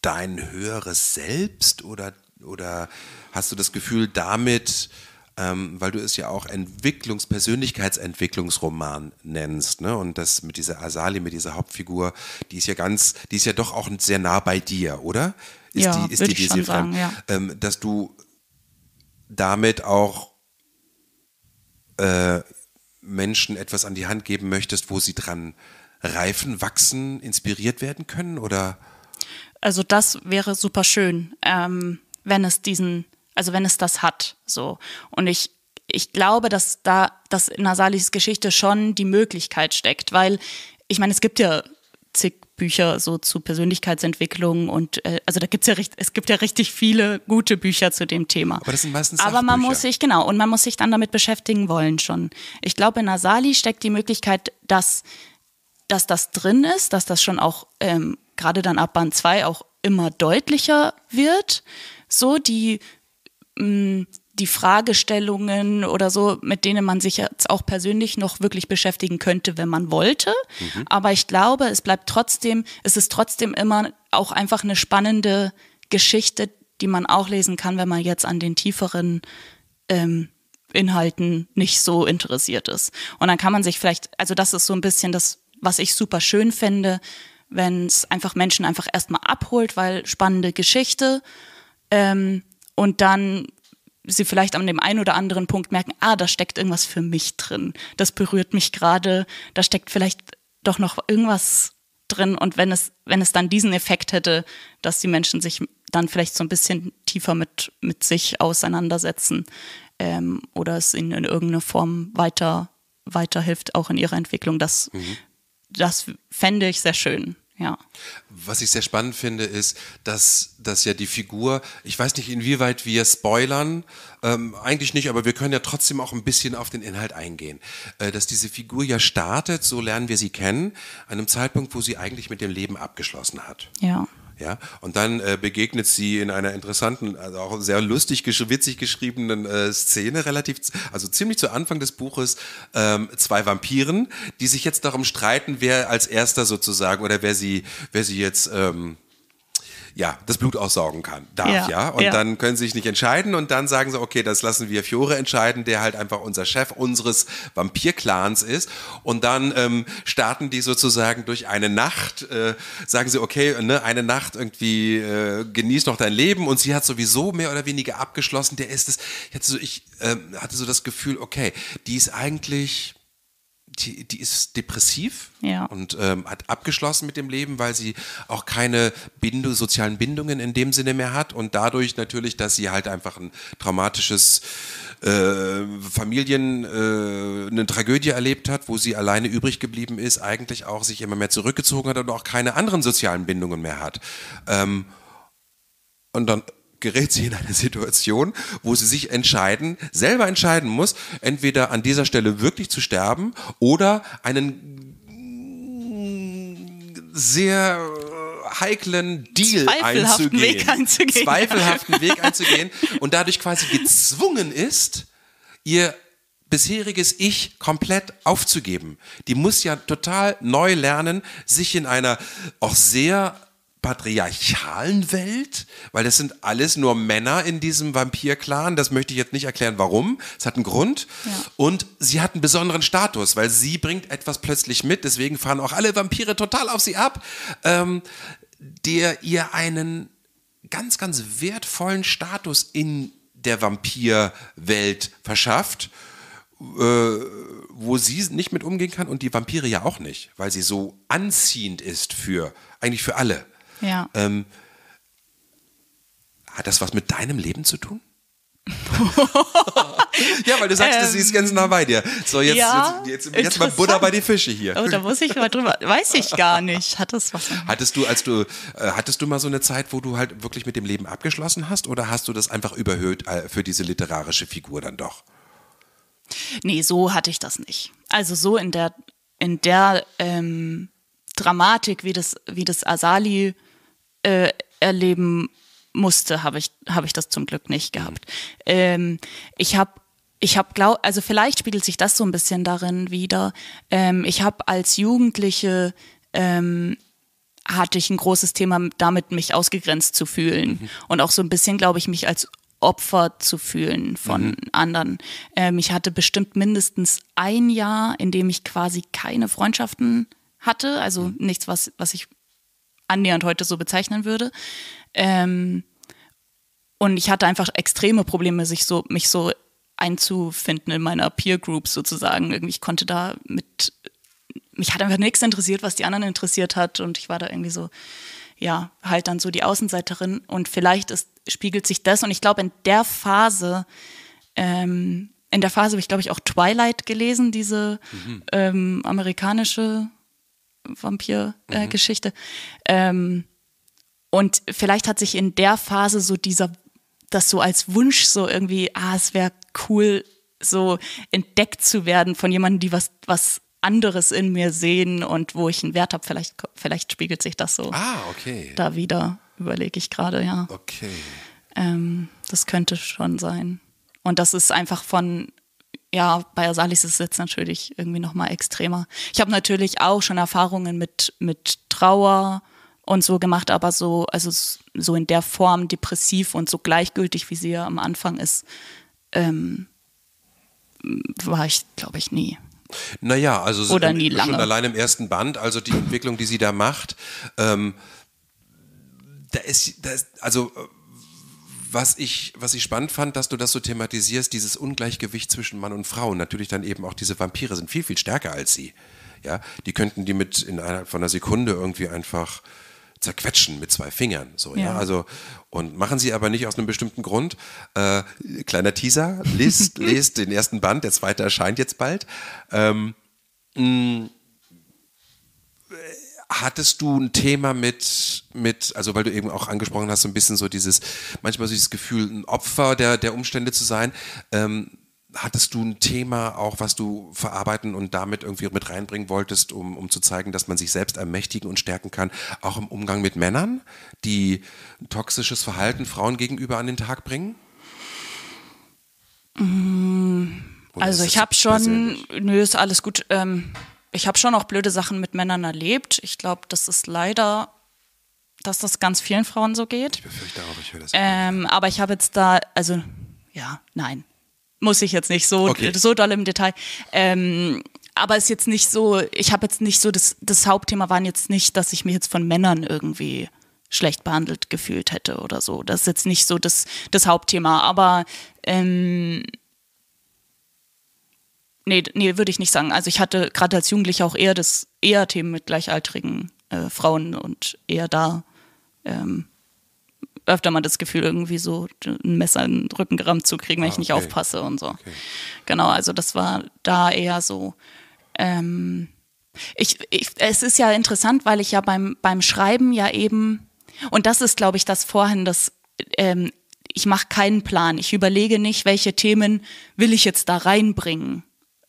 dein höheres Selbst oder, oder hast du das Gefühl, damit, ähm, weil du es ja auch Entwicklungs-, Persönlichkeitsentwicklungsroman nennst, ne? Und das mit dieser Asali, mit dieser Hauptfigur, die ist ja ganz, die ist ja doch auch sehr nah bei dir, oder? Ist ja, die, ist die ich diese sagen, ja. ähm, dass du damit auch äh, Menschen etwas an die Hand geben möchtest, wo sie dran äh, Reifen wachsen inspiriert werden können oder? Also das wäre super schön, ähm, wenn es diesen, also wenn es das hat, so. Und ich, ich glaube, dass da, dass in Nasalis Geschichte schon die Möglichkeit steckt, weil ich meine, es gibt ja zig Bücher so zu Persönlichkeitsentwicklung und äh, also da gibt's ja es gibt ja richtig viele gute Bücher zu dem Thema. Aber das sind meistens Aber man muss sich genau und man muss sich dann damit beschäftigen wollen schon. Ich glaube, in Nasali steckt die Möglichkeit, dass dass das drin ist, dass das schon auch ähm, gerade dann ab Band 2 auch immer deutlicher wird. So die, mh, mm, die Fragestellungen oder so, mit denen man sich jetzt auch persönlich noch wirklich beschäftigen könnte, wenn man wollte. Mhm. Aber ich glaube, es bleibt trotzdem, es ist trotzdem immer auch einfach eine spannende Geschichte, die man auch lesen kann, wenn man jetzt an den tieferen ähm, Inhalten nicht so interessiert ist. Und dann kann man sich vielleicht, also das ist so ein bisschen das was ich super schön finde, wenn es einfach Menschen einfach erstmal abholt, weil spannende Geschichte ähm, und dann sie vielleicht an dem einen oder anderen Punkt merken, ah, da steckt irgendwas für mich drin, das berührt mich gerade, da steckt vielleicht doch noch irgendwas drin und wenn es, wenn es dann diesen Effekt hätte, dass die Menschen sich dann vielleicht so ein bisschen tiefer mit, mit sich auseinandersetzen ähm, oder es ihnen in irgendeiner Form weiter weiterhilft, auch in ihrer Entwicklung. Das mhm das fände ich sehr schön. Ja. Was ich sehr spannend finde, ist, dass, dass ja die Figur, ich weiß nicht, inwieweit wir spoilern, ähm, eigentlich nicht, aber wir können ja trotzdem auch ein bisschen auf den Inhalt eingehen. Äh, dass diese Figur ja startet, so lernen wir sie kennen, an einem Zeitpunkt, wo sie eigentlich mit dem Leben abgeschlossen hat. Ja. Ja, und dann äh, begegnet sie in einer interessanten, also auch sehr lustig, gesch witzig geschriebenen äh, Szene, relativ, also ziemlich zu Anfang des Buches, ähm, zwei Vampiren, die sich jetzt darum streiten, wer als erster sozusagen oder wer sie, wer sie jetzt ähm, ja, das Blut aussaugen kann, darf, ja. ja? Und ja. dann können sie sich nicht entscheiden und dann sagen sie, okay, das lassen wir Fiore entscheiden, der halt einfach unser Chef unseres Vampir-Clans ist. Und dann ähm, starten die sozusagen durch eine Nacht, äh, sagen sie, okay, ne, eine Nacht irgendwie äh, genießt noch dein Leben und sie hat sowieso mehr oder weniger abgeschlossen. Der ist es, ich hatte so, ich, äh, hatte so das Gefühl, okay, die ist eigentlich die, die ist depressiv ja. und ähm, hat abgeschlossen mit dem Leben, weil sie auch keine Bindung, sozialen Bindungen in dem Sinne mehr hat und dadurch natürlich, dass sie halt einfach ein traumatisches äh, Familien, äh, eine Tragödie erlebt hat, wo sie alleine übrig geblieben ist, eigentlich auch sich immer mehr zurückgezogen hat und auch keine anderen sozialen Bindungen mehr hat. Ähm, und dann gerät sie in eine Situation, wo sie sich entscheiden, selber entscheiden muss, entweder an dieser Stelle wirklich zu sterben oder einen sehr heiklen Deal einzugehen. Weg einzugehen. Zweifelhaften ja. Weg einzugehen und dadurch quasi gezwungen ist, ihr bisheriges Ich komplett aufzugeben. Die muss ja total neu lernen, sich in einer auch sehr patriarchalen Welt, weil das sind alles nur Männer in diesem Vampir-Clan. Das möchte ich jetzt nicht erklären, warum. Es hat einen Grund. Ja. Und sie hat einen besonderen Status, weil sie bringt etwas plötzlich mit. Deswegen fahren auch alle Vampire total auf sie ab, ähm, der ihr einen ganz, ganz wertvollen Status in der Vampirwelt verschafft. Äh, wo sie nicht mit umgehen kann und die Vampire ja auch nicht, weil sie so anziehend ist für eigentlich für alle. Ja. Ähm, hat das was mit deinem Leben zu tun? ja, weil du sagst, ähm, sie ist ganz nah bei dir. So, jetzt, ja, jetzt, jetzt, jetzt mal Buddha bei die Fische hier. Oh, da muss ich mal drüber. Weiß ich gar nicht. Hat das was? Hattest du, als du, äh, hattest du mal so eine Zeit, wo du halt wirklich mit dem Leben abgeschlossen hast oder hast du das einfach überhöht äh, für diese literarische Figur dann doch? Nee, so hatte ich das nicht. Also so in der, in der ähm, Dramatik, wie das, wie das Asali äh, erleben musste, habe ich, habe ich das zum Glück nicht mhm. gehabt. Ähm, ich habe ich habe glaub, also vielleicht spiegelt sich das so ein bisschen darin wieder. Ähm, ich habe als Jugendliche ähm, hatte ich ein großes Thema damit, mich ausgegrenzt zu fühlen mhm. und auch so ein bisschen, glaube ich, mich als Opfer zu fühlen von mhm. anderen. Ähm, ich hatte bestimmt mindestens ein Jahr, in dem ich quasi keine Freundschaften hatte, also mhm. nichts, was, was ich annähernd heute so bezeichnen würde. Ähm, und ich hatte einfach extreme Probleme, sich so, mich so einzufinden in meiner Peer Group sozusagen. Irgendwie, ich konnte da mit, mich hat einfach nichts interessiert, was die anderen interessiert hat. Und ich war da irgendwie so, ja, halt dann so die Außenseiterin. Und vielleicht ist, spiegelt sich das. Und ich glaube, in der Phase, ähm, in der Phase habe ich, glaube ich, auch Twilight gelesen, diese mhm. ähm, amerikanische Vampir-Geschichte. Äh, mhm. ähm, und vielleicht hat sich in der Phase so dieser, das so als Wunsch so irgendwie, ah, es wäre cool, so entdeckt zu werden von jemandem, die was, was anderes in mir sehen und wo ich einen Wert habe. Vielleicht, vielleicht spiegelt sich das so ah, okay. da wieder, überlege ich gerade, ja. Okay. Ähm, das könnte schon sein. Und das ist einfach von ja, bei Asalis ist es jetzt natürlich irgendwie nochmal extremer. Ich habe natürlich auch schon Erfahrungen mit, mit Trauer und so gemacht, aber so, also so in der Form depressiv und so gleichgültig, wie sie ja am Anfang ist, ähm, war ich, glaube ich, nie. Naja, also Oder ähm, nie lange. schon allein im ersten Band, also die Entwicklung, die sie da macht, ähm, da ist, da ist also äh, was ich, was ich spannend fand, dass du das so thematisierst, dieses Ungleichgewicht zwischen Mann und Frau. Und natürlich dann eben auch diese Vampire sind viel, viel stärker als sie. Ja, die könnten die mit in einer, von einer Sekunde irgendwie einfach zerquetschen mit zwei Fingern. So, ja. ja. Also, und machen sie aber nicht aus einem bestimmten Grund. Äh, kleiner Teaser, lest, lest den ersten Band, der zweite erscheint jetzt bald. Ähm, mh, mm, Hattest du ein Thema mit, mit, also weil du eben auch angesprochen hast, so ein bisschen so dieses, manchmal so dieses Gefühl, ein Opfer der, der Umstände zu sein. Ähm, hattest du ein Thema auch, was du verarbeiten und damit irgendwie mit reinbringen wolltest, um, um zu zeigen, dass man sich selbst ermächtigen und stärken kann, auch im Umgang mit Männern, die toxisches Verhalten Frauen gegenüber an den Tag bringen? Mm, Oder also ich habe schon, nö, ist alles gut. Ähm, ich habe schon auch blöde Sachen mit Männern erlebt. Ich glaube, das ist leider, dass das ganz vielen Frauen so geht. Ich befürchte auch, ich höre das. Ähm, aber ich habe jetzt da, also ja, nein, muss ich jetzt nicht so, okay. so doll im Detail. Ähm, aber ist jetzt nicht so, ich habe jetzt nicht so, das, das Hauptthema waren jetzt nicht, dass ich mich jetzt von Männern irgendwie schlecht behandelt gefühlt hätte oder so. Das ist jetzt nicht so das, das Hauptthema. Aber ähm, nee, nee, würde ich nicht sagen. Also ich hatte gerade als Jugendlicher auch eher das eher Themen mit gleichaltrigen äh, Frauen und eher da ähm, öfter mal das Gefühl, irgendwie so ein Messer in den Rücken gerammt zu kriegen, wenn ah, ich nicht aufpasse und so. Okay. Genau, also das war da eher so. Ähm, ich, ich, es ist ja interessant, weil ich ja beim, beim Schreiben ja eben, und das ist, glaube ich, das vorhin, dass ähm, ich mache keinen Plan. Ich überlege nicht, welche Themen will ich jetzt da reinbringen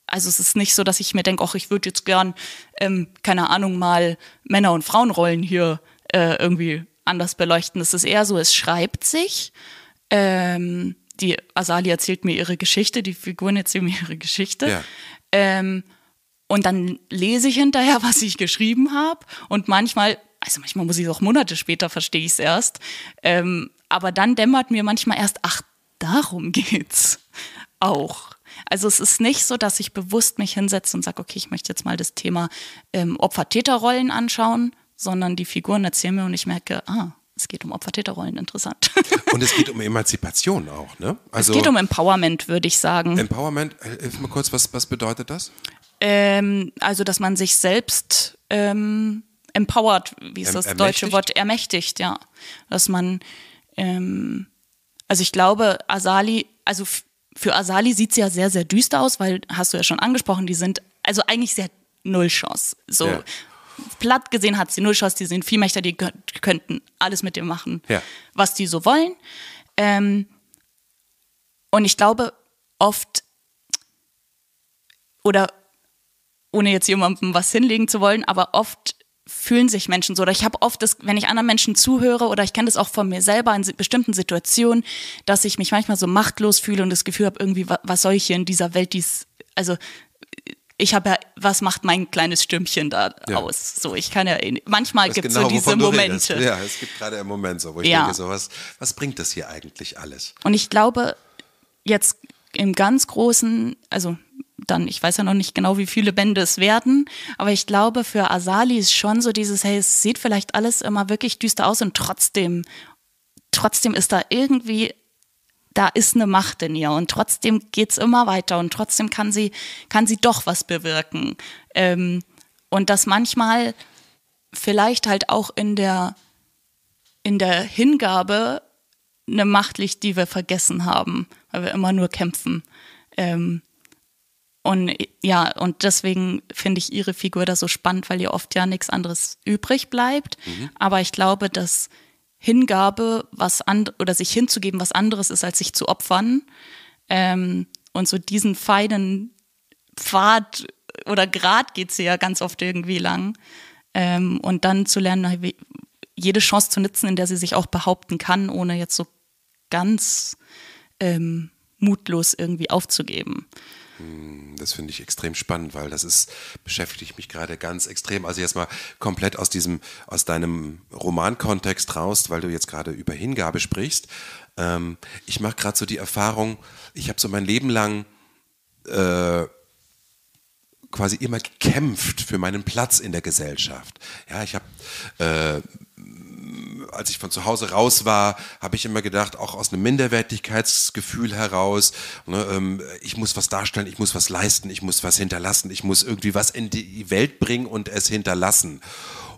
also es ist nicht so, dass ich mir denke, ach, ich würde jetzt gern, ähm, keine Ahnung, mal Männer- und Frauenrollen hier äh, irgendwie anders beleuchten. Es ist eher so, es schreibt sich. Ähm, die Asali erzählt mir ihre Geschichte, die Figuren erzählen mir ihre Geschichte. Ja. Ähm, und dann lese ich hinterher, was ich geschrieben habe. Und manchmal, also manchmal muss ich es auch Monate später, verstehe ich es erst. Ähm, aber dann dämmert mir manchmal erst, ach, darum geht's auch. Also es ist nicht so, dass ich bewusst mich hinsetze und sage, okay, ich möchte jetzt mal das Thema ähm, Opfer-Täter-Rollen anschauen, sondern die Figuren erzählen mir und ich merke, ah, es geht um Opfer-Täter-Rollen, interessant. Und es geht um Emanzipation auch, ne? Also es geht um Empowerment, würde ich sagen. Empowerment, äh, hilf mir kurz, was, was bedeutet das? Ähm, also, dass man sich selbst ähm, empowered, wie ist erm- das ermächtigt? deutsche Wort, ermächtigt, ja. Dass man, ähm, also ich glaube, Asali, also für Asali sieht es ja sehr, sehr düster aus, weil, hast du ja schon angesprochen, die sind, also eigentlich sehr null Chance. So ja. platt gesehen hat sie null Chance, die sind viel mächtiger, die könnten alles mit dem machen, ja. was die so wollen. Ähm, und ich glaube, oft oder ohne jetzt jemandem was hinlegen zu wollen, aber oft fühlen sich Menschen so. Oder ich habe oft das, wenn ich anderen Menschen zuhöre, oder ich kenne das auch von mir selber in bestimmten Situationen, dass ich mich manchmal so machtlos fühle und das Gefühl habe, irgendwie, was soll ich hier in dieser Welt, dies, also ich habe ja, was macht mein kleines Stümpchen da ja. aus? So, ich kann ja, eh manchmal gibt es genau, so diese Momente. Redest. Ja, es gibt gerade einen Moment so, wo ich ja. denke, so was, was bringt das hier eigentlich alles? Und ich glaube, jetzt im ganz Großen, also dann, ich weiß ja noch nicht genau, wie viele Bände es werden, aber ich glaube, für Asali ist schon so dieses, hey, es sieht vielleicht alles immer wirklich düster aus und trotzdem, trotzdem ist da irgendwie, da ist eine Macht in ihr und trotzdem geht's immer weiter und trotzdem kann sie, kann sie doch was bewirken. Ähm, und das manchmal vielleicht halt auch in der, in der Hingabe eine Macht liegt, die wir vergessen haben, weil wir immer nur kämpfen. Ähm, und ja, und deswegen finde ich ihre Figur da so spannend, weil ihr oft ja nichts anderes übrig bleibt. Mhm. Aber ich glaube, dass Hingabe, was and oder sich hinzugeben, was anderes ist, als sich zu opfern. Ähm, und so diesen feinen Pfad oder Grad geht sie ja ganz oft irgendwie lang. Ähm, und dann zu lernen, jede Chance zu nutzen, in der sie sich auch behaupten kann, ohne jetzt so ganz ähm, mutlos irgendwie aufzugeben. Hm, das finde ich extrem spannend, weil das ist, beschäftigt mich gerade ganz extrem. Also jetzt mal komplett aus diesem, aus deinem Romankontext raus, weil du jetzt gerade über Hingabe sprichst. Ähm, ich mache gerade so die Erfahrung, ich habe so mein Leben lang äh, quasi immer gekämpft für meinen Platz in der Gesellschaft. Ja, ich habe äh, als ich von zu Hause raus war, habe ich immer gedacht, auch aus einem Minderwertigkeitsgefühl heraus, ne, ähm, ich muss was darstellen, ich muss was leisten, ich muss was hinterlassen, ich muss irgendwie was in die Welt bringen und es hinterlassen.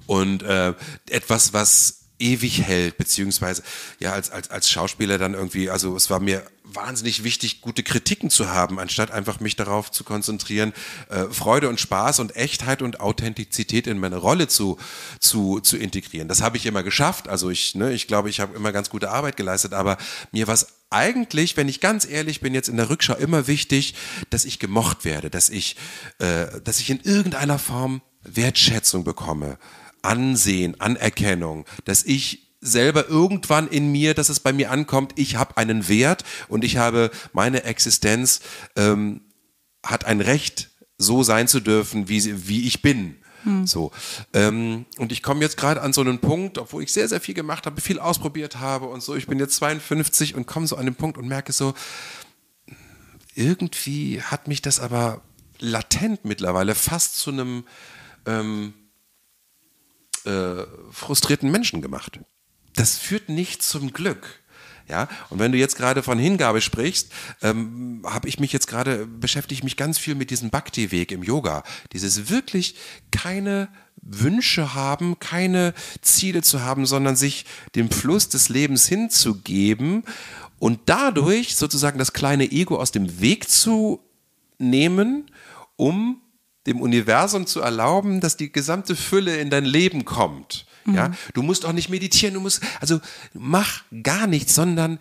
Und äh, etwas, was ewig hält, beziehungsweise ja als, als, als Schauspieler dann irgendwie, also es war mir wahnsinnig wichtig, gute Kritiken zu haben, anstatt einfach mich darauf zu konzentrieren, äh, Freude und Spaß und Echtheit und Authentizität in meine Rolle zu, zu, zu integrieren. Das habe ich immer geschafft. Also ich, ne, ich glaube, ich habe immer ganz gute Arbeit geleistet, aber mir war es eigentlich, wenn ich ganz ehrlich bin, jetzt in der Rückschau immer wichtig, dass ich gemocht werde, dass ich, äh, dass ich in irgendeiner Form Wertschätzung bekomme Ansehen, Anerkennung, dass ich selber irgendwann in mir, dass es bei mir ankommt, ich habe einen Wert und ich habe meine Existenz ähm, hat ein Recht, so sein zu dürfen, wie, wie ich bin. Hm. So. Ähm, und ich komme jetzt gerade an so einen Punkt, obwohl ich sehr, sehr viel gemacht habe, viel ausprobiert habe und so. Ich bin jetzt 52 und komme so an den Punkt und merke so, irgendwie hat mich das aber latent mittlerweile fast zu einem ähm, äh, frustrierten Menschen gemacht. Das führt nicht zum Glück. Ja, und wenn du jetzt gerade von Hingabe sprichst, ähm, habe ich mich jetzt gerade beschäftige mich ganz viel mit diesem Bhakti-Weg im Yoga. Dieses wirklich keine Wünsche haben, keine Ziele zu haben, sondern sich dem Fluss des Lebens hinzugeben und dadurch sozusagen das kleine Ego aus dem Weg zu nehmen, um dem Universum zu erlauben, dass die gesamte Fülle in dein Leben kommt. Mhm. Ja, du musst auch nicht meditieren, du musst, also mach gar nichts, sondern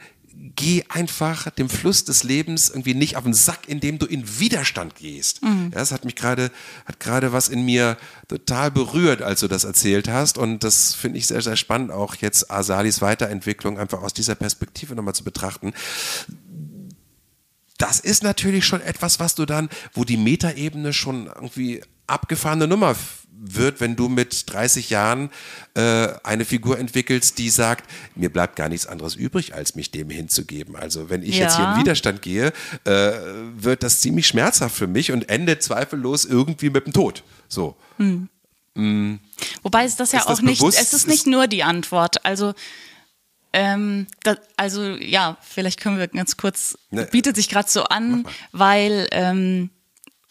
geh einfach dem Fluss des Lebens irgendwie nicht auf den Sack, indem du in Widerstand gehst. Mhm. Ja, das hat mich gerade, hat gerade was in mir total berührt, als du das erzählt hast. Und das finde ich sehr, sehr spannend, auch jetzt Asalis Weiterentwicklung einfach aus dieser Perspektive nochmal zu betrachten das ist natürlich schon etwas, was du dann, wo die Metaebene schon irgendwie abgefahrene Nummer wird, wenn du mit 30 Jahren äh, eine Figur entwickelst, die sagt, mir bleibt gar nichts anderes übrig, als mich dem hinzugeben. Also wenn ich ja. jetzt hier in Widerstand gehe, äh, wird das ziemlich schmerzhaft für mich und endet zweifellos irgendwie mit dem Tod. So. Hm. Mm. Wobei es das ja ist auch das nicht, es ist nicht nur die Antwort. Also ähm, das, also ja, vielleicht können wir ganz kurz, nee. bietet sich gerade so an, weil ähm,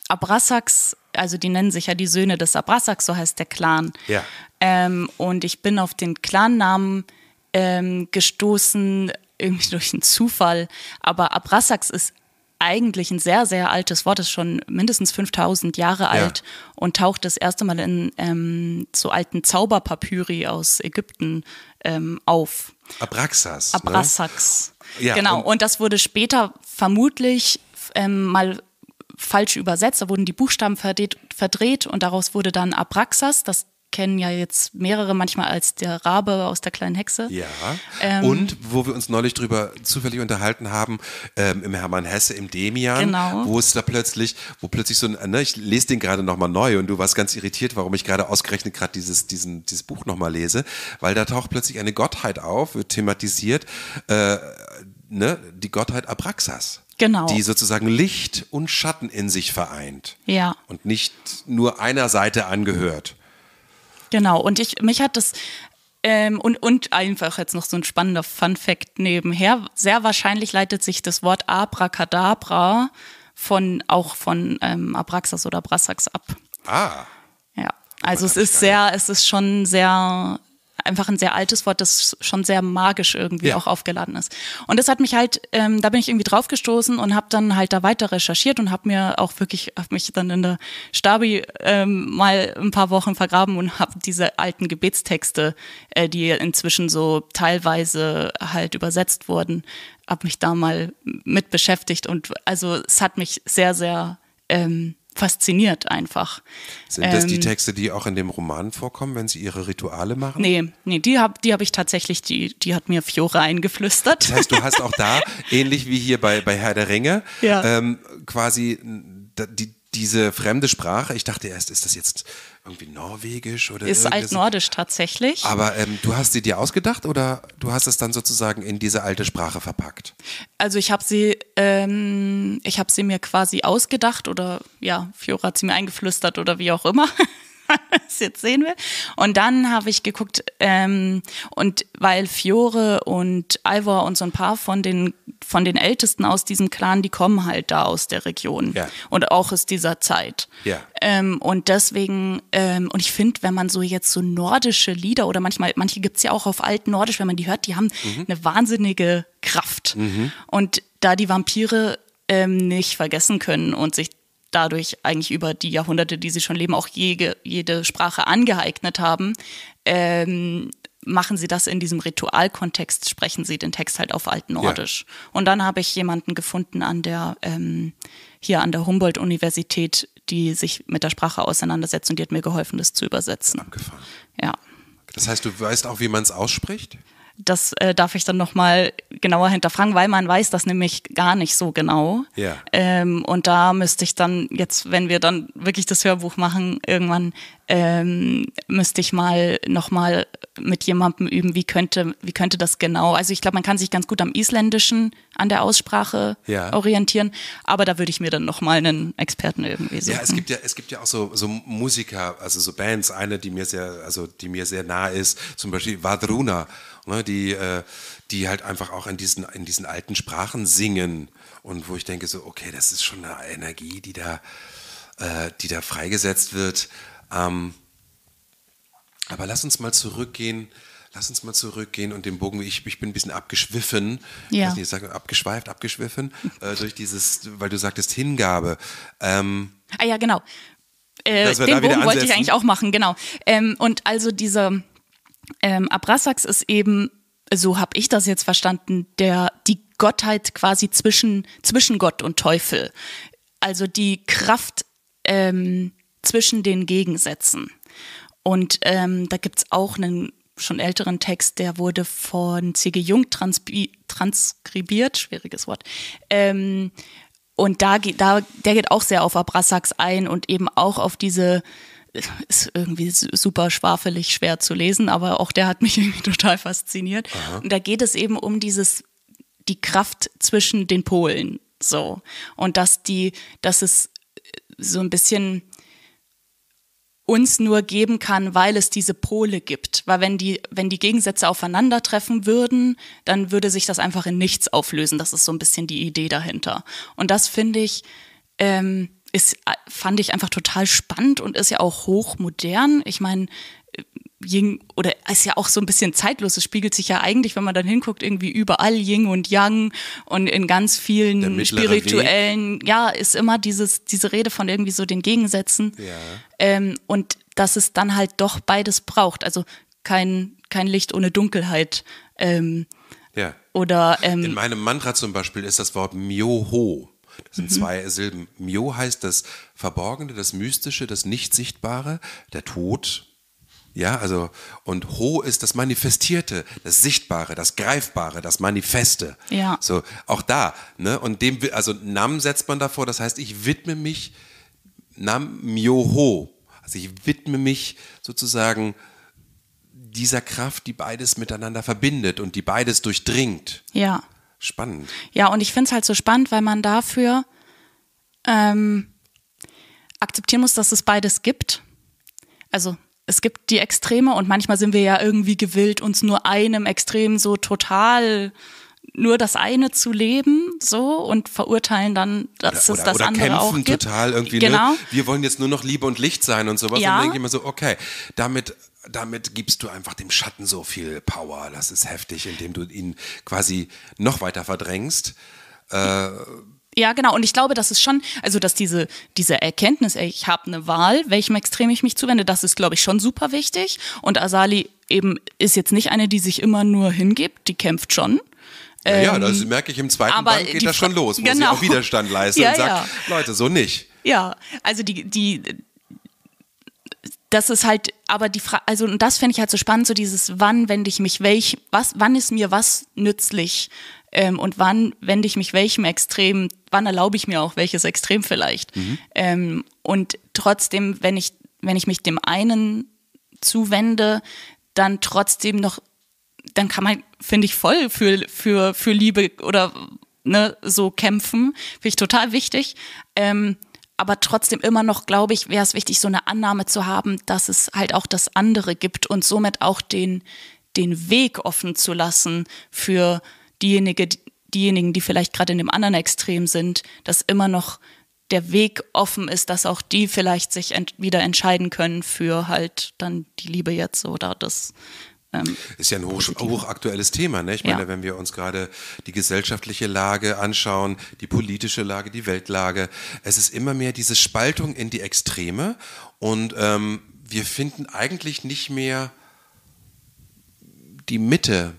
Abrassaks, also die nennen sich ja die Söhne des Abrassaks, so heißt der Clan. Ja. Ähm, und ich bin auf den Clannamen ähm, gestoßen, irgendwie durch einen Zufall. Aber Abrassaks ist eigentlich ein sehr, sehr altes Wort, ist schon mindestens 5000 Jahre alt ja. und taucht das erste Mal in ähm, so alten Zauberpapyri aus Ägypten ähm, auf. Abraxas. Ne? Abraxas. Ne? Ja, genau. Und, und, das wurde später vermutlich ähm, mal falsch übersetzt. Da wurden die Buchstaben verdreht, verdreht und daraus wurde dann Abraxas. Das kennen ja jetzt mehrere manchmal als der Rabe aus der kleinen Hexe. Ja. Ähm, und wo wir uns neulich drüber zufällig unterhalten haben, ähm, im Hermann Hesse, im Demian, genau. wo es da plötzlich, wo plötzlich so ein, ne, ich lese den gerade nochmal neu und du warst ganz irritiert, warum ich gerade ausgerechnet gerade dieses, diesen, dieses Buch nochmal lese, weil da taucht plötzlich eine Gottheit auf, wird thematisiert, äh, ne, die Gottheit Abraxas. Genau. Die sozusagen Licht und Schatten in sich vereint. Ja. Und nicht nur einer Seite angehört. Genau, und ich, mich hat das ähm, und, und einfach jetzt noch so ein spannender Fun-Fact nebenher. Sehr wahrscheinlich leitet sich das Wort Abracadabra von, auch von ähm, Abraxas oder Brassax ab. Ah. Ja, also es ist sehr, es ist schon sehr einfach ein sehr altes Wort, das schon sehr magisch irgendwie ja. auch aufgeladen ist. Und das hat mich halt, ähm, da bin ich irgendwie drauf gestoßen und habe dann halt da weiter recherchiert und habe mir auch wirklich, habe mich dann in der Stabi ähm, mal ein paar Wochen vergraben und habe diese alten Gebetstexte, äh, die inzwischen so teilweise halt übersetzt wurden, habe mich da mal mit beschäftigt und also es hat mich sehr, sehr ähm, fasziniert einfach. Sind das ähm, die Texte, die auch in dem Roman vorkommen, wenn sie ihre Rituale machen? Nee, nee die habe die hab ich tatsächlich, die, die hat mir Fiora eingeflüstert. Das heißt, du hast auch da, ähnlich wie hier bei, bei Herr der Ringe, ja. ähm, quasi die, diese fremde Sprache. Ich dachte erst, ist das jetzt irgendwie norwegisch oder Ist altnordisch tatsächlich. Aber ähm, du hast sie dir ausgedacht oder du hast es dann sozusagen in diese alte Sprache verpackt? Also ich habe sie, ähm, ich habe sie mir quasi ausgedacht oder ja, Fiora hat sie mir eingeflüstert oder wie auch immer. das jetzt sehen will. Und dann habe ich geguckt, ähm, und weil Fiore und Ivor und so ein paar von den, von den Ältesten aus diesem Clan, die kommen halt da aus der Region ja. und auch aus dieser Zeit. Ja. Ähm, und deswegen, ähm, und ich finde, wenn man so jetzt so nordische Lieder oder manchmal, manche gibt es ja auch auf altnordisch, wenn man die hört, die haben mhm. eine wahnsinnige Kraft. Mhm. Und da die Vampire ähm, nicht vergessen können und sich dadurch eigentlich über die Jahrhunderte, die sie schon leben, auch je, jede Sprache angeeignet haben, ähm, machen sie das in diesem Ritualkontext, sprechen sie den Text halt auf Altnordisch. Ja. Und dann habe ich jemanden gefunden an der, ähm, hier an der Humboldt-Universität, die sich mit der Sprache auseinandersetzt und die hat mir geholfen, das zu übersetzen. Abgefahren. Ja. Das heißt, du weißt auch, wie man es ausspricht? Das äh, darf ich dann nochmal genauer hinterfragen, weil man weiß das nämlich gar nicht so genau. Ja. Ähm, und da müsste ich dann jetzt, wenn wir dann wirklich das Hörbuch machen, irgendwann ähm, müsste ich mal nochmal mit jemandem üben, wie könnte, wie könnte das genau. Also ich glaube, man kann sich ganz gut am Isländischen, an der Aussprache ja. orientieren, aber da würde ich mir dann nochmal einen Experten irgendwie suchen. Ja, es gibt ja, es gibt ja auch so, so Musiker, also so Bands, eine, die mir sehr, also die mir sehr nah ist, zum Beispiel Vadruna, ne, die, äh, die halt einfach auch in diesen, in diesen alten Sprachen singen und wo ich denke so, okay, das ist schon eine Energie, die da, äh, die da freigesetzt wird. Ähm, aber lass uns mal zurückgehen. Lass uns mal zurückgehen und den Bogen, ich, ich bin ein bisschen abgeschwiffen, ja. ich nicht, sag, abgeschweift, abgeschwiffen, äh, durch dieses, weil du sagtest Hingabe. Ähm, ah ja, genau. Äh, den Bogen wollte ich eigentlich auch machen, genau. Ähm, und also diese ähm, Abrasax ist eben, so habe ich das jetzt verstanden, der, die Gottheit quasi zwischen, zwischen Gott und Teufel. Also die Kraft, ähm, zwischen den Gegensätzen. Und ähm, da gibt es auch einen schon älteren Text, der wurde von C.G. Jung transkribiert, schwieriges Wort. Ähm, und da geht, da, der geht auch sehr auf Abrassax ein und eben auch auf diese, ist irgendwie super schwafelig schwer zu lesen, aber auch der hat mich irgendwie total fasziniert. Aha. Und da geht es eben um dieses, die Kraft zwischen den Polen, so. Und dass die, dass es so ein bisschen, uns nur geben kann, weil es diese Pole gibt. Weil wenn die, wenn die Gegensätze aufeinandertreffen würden, dann würde sich das einfach in nichts auflösen. Das ist so ein bisschen die Idee dahinter. Und das finde ich, ähm, ist, äh, fand ich einfach total spannend und ist ja auch hochmodern. Ich meine, Ying oder ist ja auch so ein bisschen zeitlos. Es spiegelt sich ja eigentlich, wenn man dann hinguckt, irgendwie überall Ying und Yang und in ganz vielen spirituellen, Weg. ja, ist immer dieses, diese Rede von irgendwie so den Gegensätzen. Ja. Ähm, und dass es dann halt doch beides braucht. Also kein, kein Licht ohne Dunkelheit. Ähm, ja. Oder, ähm, in meinem Mantra zum Beispiel ist das Wort Myoho. Das sind mhm. zwei Silben. Myo heißt das Verborgene, das Mystische, das Nicht-Sichtbare, der Tod, ja, also, und Ho ist das Manifestierte, das Sichtbare, das Greifbare, das Manifeste. Ja. So, auch da, ne? Und dem, also Nam setzt man davor, das heißt, ich widme mich Nam Myo Ho. Also ich widme mich sozusagen dieser Kraft, die beides miteinander verbindet und die beides durchdringt. Ja. Spannend. Ja, und ich finde es halt so spannend, weil man dafür ähm, akzeptieren muss, dass es beides gibt. Also es gibt die Extreme und manchmal sind wir ja irgendwie gewillt, uns nur einem Extrem so total nur das eine zu leben, so und verurteilen dann, dass oder, es das oder andere kämpfen auch gibt. total irgendwie. Ne? Genau. Ne? Wir wollen jetzt nur noch Liebe und Licht sein und sowas. Ja. Und dann denke ich immer so, okay, damit damit gibst du einfach dem Schatten so viel Power. Das ist heftig, indem du ihn quasi noch weiter verdrängst. Äh, ja, genau. Und ich glaube, das ist schon, also dass diese, diese Erkenntnis, ey, ich habe eine Wahl, welchem Extrem ich mich zuwende, das ist, glaube ich, schon super wichtig. Und Asali eben ist jetzt nicht eine, die sich immer nur hingibt, die kämpft schon. Ähm, ja, das merke ich im zweiten Band geht das schon los, wo sie genau. auch Widerstand leistet ja, und sagt, ja. Leute, so nicht. Ja, also die, die, das ist halt, aber die Frage, also und das fände ich halt so spannend, so dieses, wann wende ich mich welch, was, wann ist mir was nützlich? ähm, und wann wende ich mich welchem Extrem, wann erlaube ich mir auch welches Extrem vielleicht. Mhm. Ähm, und trotzdem, wenn ich, wenn ich mich dem einen zuwende, dann trotzdem noch, dann kann man, finde ich, voll für, für, für Liebe oder ne, so kämpfen. Finde ich total wichtig. Ähm, aber trotzdem immer noch, glaube ich, wäre es wichtig, so eine Annahme zu haben, dass es halt auch das andere gibt und somit auch den, den Weg offen zu lassen für diejenige, diejenigen, die vielleicht gerade in dem anderen Extrem sind, dass immer noch der Weg offen ist, dass auch die vielleicht sich ent wieder entscheiden können für halt dann die Liebe jetzt oder das. Ähm, ist ja ein hoch, hochaktuelles Thema, ne? Ich ja. wenn wir uns gerade die gesellschaftliche Lage anschauen, die politische Lage, die Weltlage, es ist immer mehr diese Spaltung in die Extreme und ähm, wir finden eigentlich nicht mehr die Mitte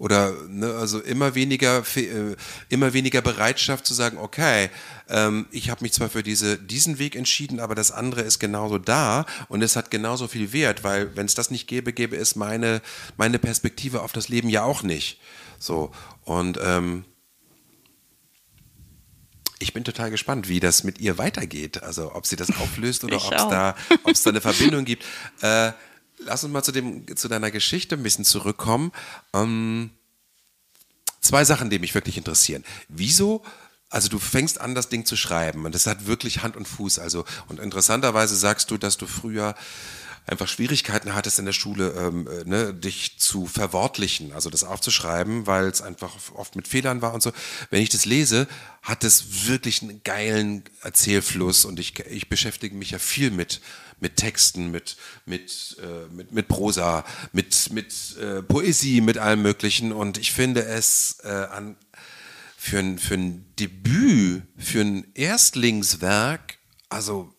oder ne, also immer weniger, äh, immer weniger Bereitschaft zu sagen, okay, ähm, ich habe mich zwar für diese, diesen Weg entschieden, aber das andere ist genauso da und es hat genauso viel Wert, weil wenn es das nicht gäbe, gäbe es meine, meine Perspektive auf das Leben ja auch nicht. So. Und ähm, ich bin total gespannt, wie das mit ihr weitergeht. Also ob sie das auflöst oder ob es da, ob es da eine Verbindung gibt. Äh, Lass uns mal zu, dem, zu deiner Geschichte ein bisschen zurückkommen. Ähm, zwei Sachen, die mich wirklich interessieren. Wieso also du fängst an, das Ding zu schreiben und das hat wirklich Hand und Fuß. Also und interessanterweise sagst du, dass du früher einfach Schwierigkeiten hattest in der Schule, ähm, äh, ne, dich zu verwortlichen, also das aufzuschreiben, weil es einfach oft mit Fehlern war und so. Wenn ich das lese, hat es wirklich einen geilen Erzählfluss und ich, ich beschäftige mich ja viel mit mit Texten, mit, mit, äh, mit, mit Prosa, mit, mit äh, Poesie, mit allem Möglichen. Und ich finde es äh, an, für, ein, für ein Debüt, für ein Erstlingswerk, also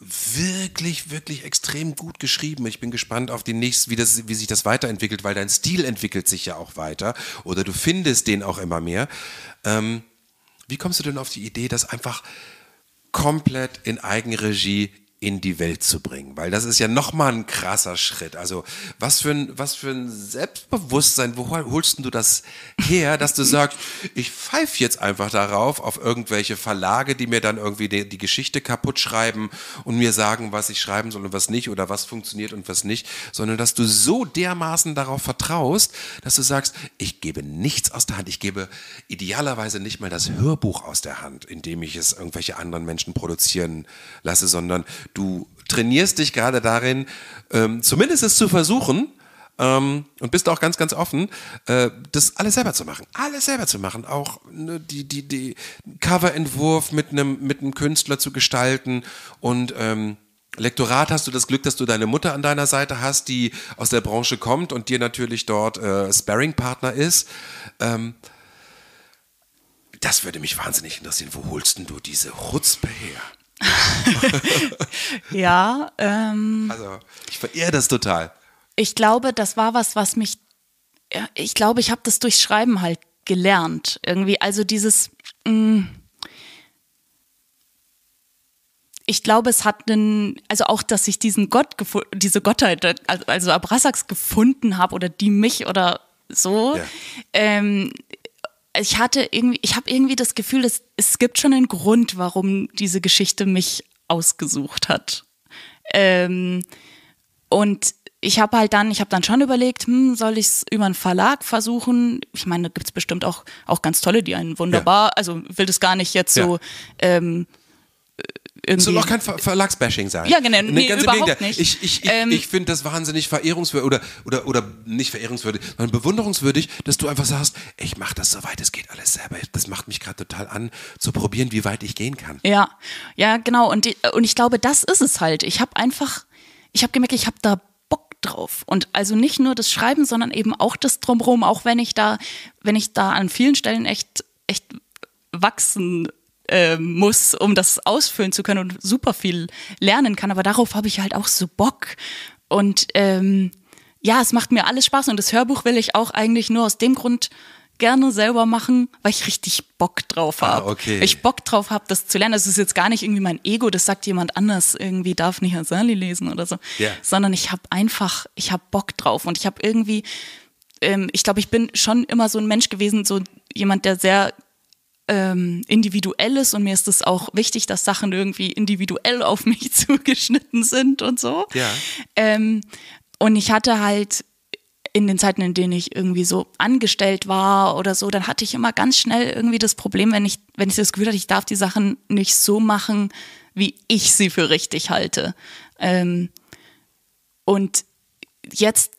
wirklich, wirklich extrem gut geschrieben. Ich bin gespannt auf die nächsten, wie, das, wie sich das weiterentwickelt, weil dein Stil entwickelt sich ja auch weiter oder du findest den auch immer mehr. Ähm, wie kommst du denn auf die Idee, das einfach komplett in Eigenregie in die Welt zu bringen, weil das ist ja nochmal ein krasser Schritt. Also was für ein, was für ein Selbstbewusstsein, wo holst du das her, dass du sagst, ich pfeife jetzt einfach darauf, auf irgendwelche Verlage, die mir dann irgendwie die, die, Geschichte kaputt schreiben und mir sagen, was ich schreiben soll und was nicht oder was funktioniert und was nicht, sondern dass du so dermaßen darauf vertraust, dass du sagst, ich gebe nichts aus der Hand, ich gebe idealerweise nicht mal das Hörbuch aus der Hand, indem ich es irgendwelche anderen Menschen produzieren lasse, sondern Du trainierst dich gerade darin, ähm, zumindest es zu versuchen, ähm, und bist auch ganz, ganz offen, äh, das alles selber zu machen. Alles selber zu machen. Auch ne, die, die, die Coverentwurf mit einem mit Künstler zu gestalten und ähm, Lektorat hast du das Glück, dass du deine Mutter an deiner Seite hast, die aus der Branche kommt und dir natürlich dort äh, Sparring-Partner ist. Ähm, das würde mich wahnsinnig interessieren. Wo holst denn du diese Rutzpe her? ja. Ähm, also, ich verehre das total. Ich glaube, das war was, was mich. Ich glaube, ich habe das durch Schreiben halt gelernt. Irgendwie, also dieses. Mm, ich glaube, es hat einen, also auch, dass ich diesen Gott, diese Gottheit, also, also Abrasax gefunden habe oder die mich oder so. Ja. Ähm, ich hatte irgendwie, ich habe irgendwie das Gefühl, dass es gibt schon einen Grund, warum diese Geschichte mich ausgesucht hat. Ähm, und ich habe halt dann, ich habe dann schon überlegt, hm, soll ich es über einen Verlag versuchen? Ich meine, da gibt es bestimmt auch, auch ganz tolle, die einen wunderbar, ja. also will das gar nicht jetzt ja. so ähm, irgendwie. soll auch kein Ver Verlagsbashing sein. Ja, genau. Nee, nee, ganz überhaupt nicht. Ich, ich, ich, ähm, ich finde das wahnsinnig verehrungswürdig oder, oder, oder nicht verehrungswürdig, sondern bewunderungswürdig, dass du einfach sagst, ich mache das so weit es geht alles selber. Das macht mich gerade total an, zu probieren, wie weit ich gehen kann. Ja, ja, genau. Und, und ich glaube, das ist es halt. Ich habe einfach, ich habe gemerkt, ich habe da Bock drauf. Und also nicht nur das Schreiben, sondern eben auch das Drumherum, auch wenn ich da, wenn ich da an vielen Stellen echt, echt wachsen ähm, muss, um das ausfüllen zu können und super viel lernen kann. Aber darauf habe ich halt auch so Bock. Und ähm, ja, es macht mir alles Spaß und das Hörbuch will ich auch eigentlich nur aus dem Grund gerne selber machen, weil ich richtig Bock drauf habe. Ah, okay. Ich Bock drauf habe, das zu lernen. Das ist jetzt gar nicht irgendwie mein Ego, das sagt jemand anders, irgendwie darf nicht Herr Asali lesen oder so, yeah. sondern ich habe einfach, ich habe Bock drauf und ich habe irgendwie, ähm, ich glaube, ich bin schon immer so ein Mensch gewesen, so jemand, der sehr ähm, Individuelles und mir ist es auch wichtig, dass Sachen irgendwie individuell auf mich zugeschnitten sind und so. Ja. Ähm, und ich hatte halt in den Zeiten, in denen ich irgendwie so angestellt war oder so, dann hatte ich immer ganz schnell irgendwie das Problem, wenn ich, wenn ich das Gefühl hatte, ich darf die Sachen nicht so machen, wie ich sie für richtig halte. Ähm, und jetzt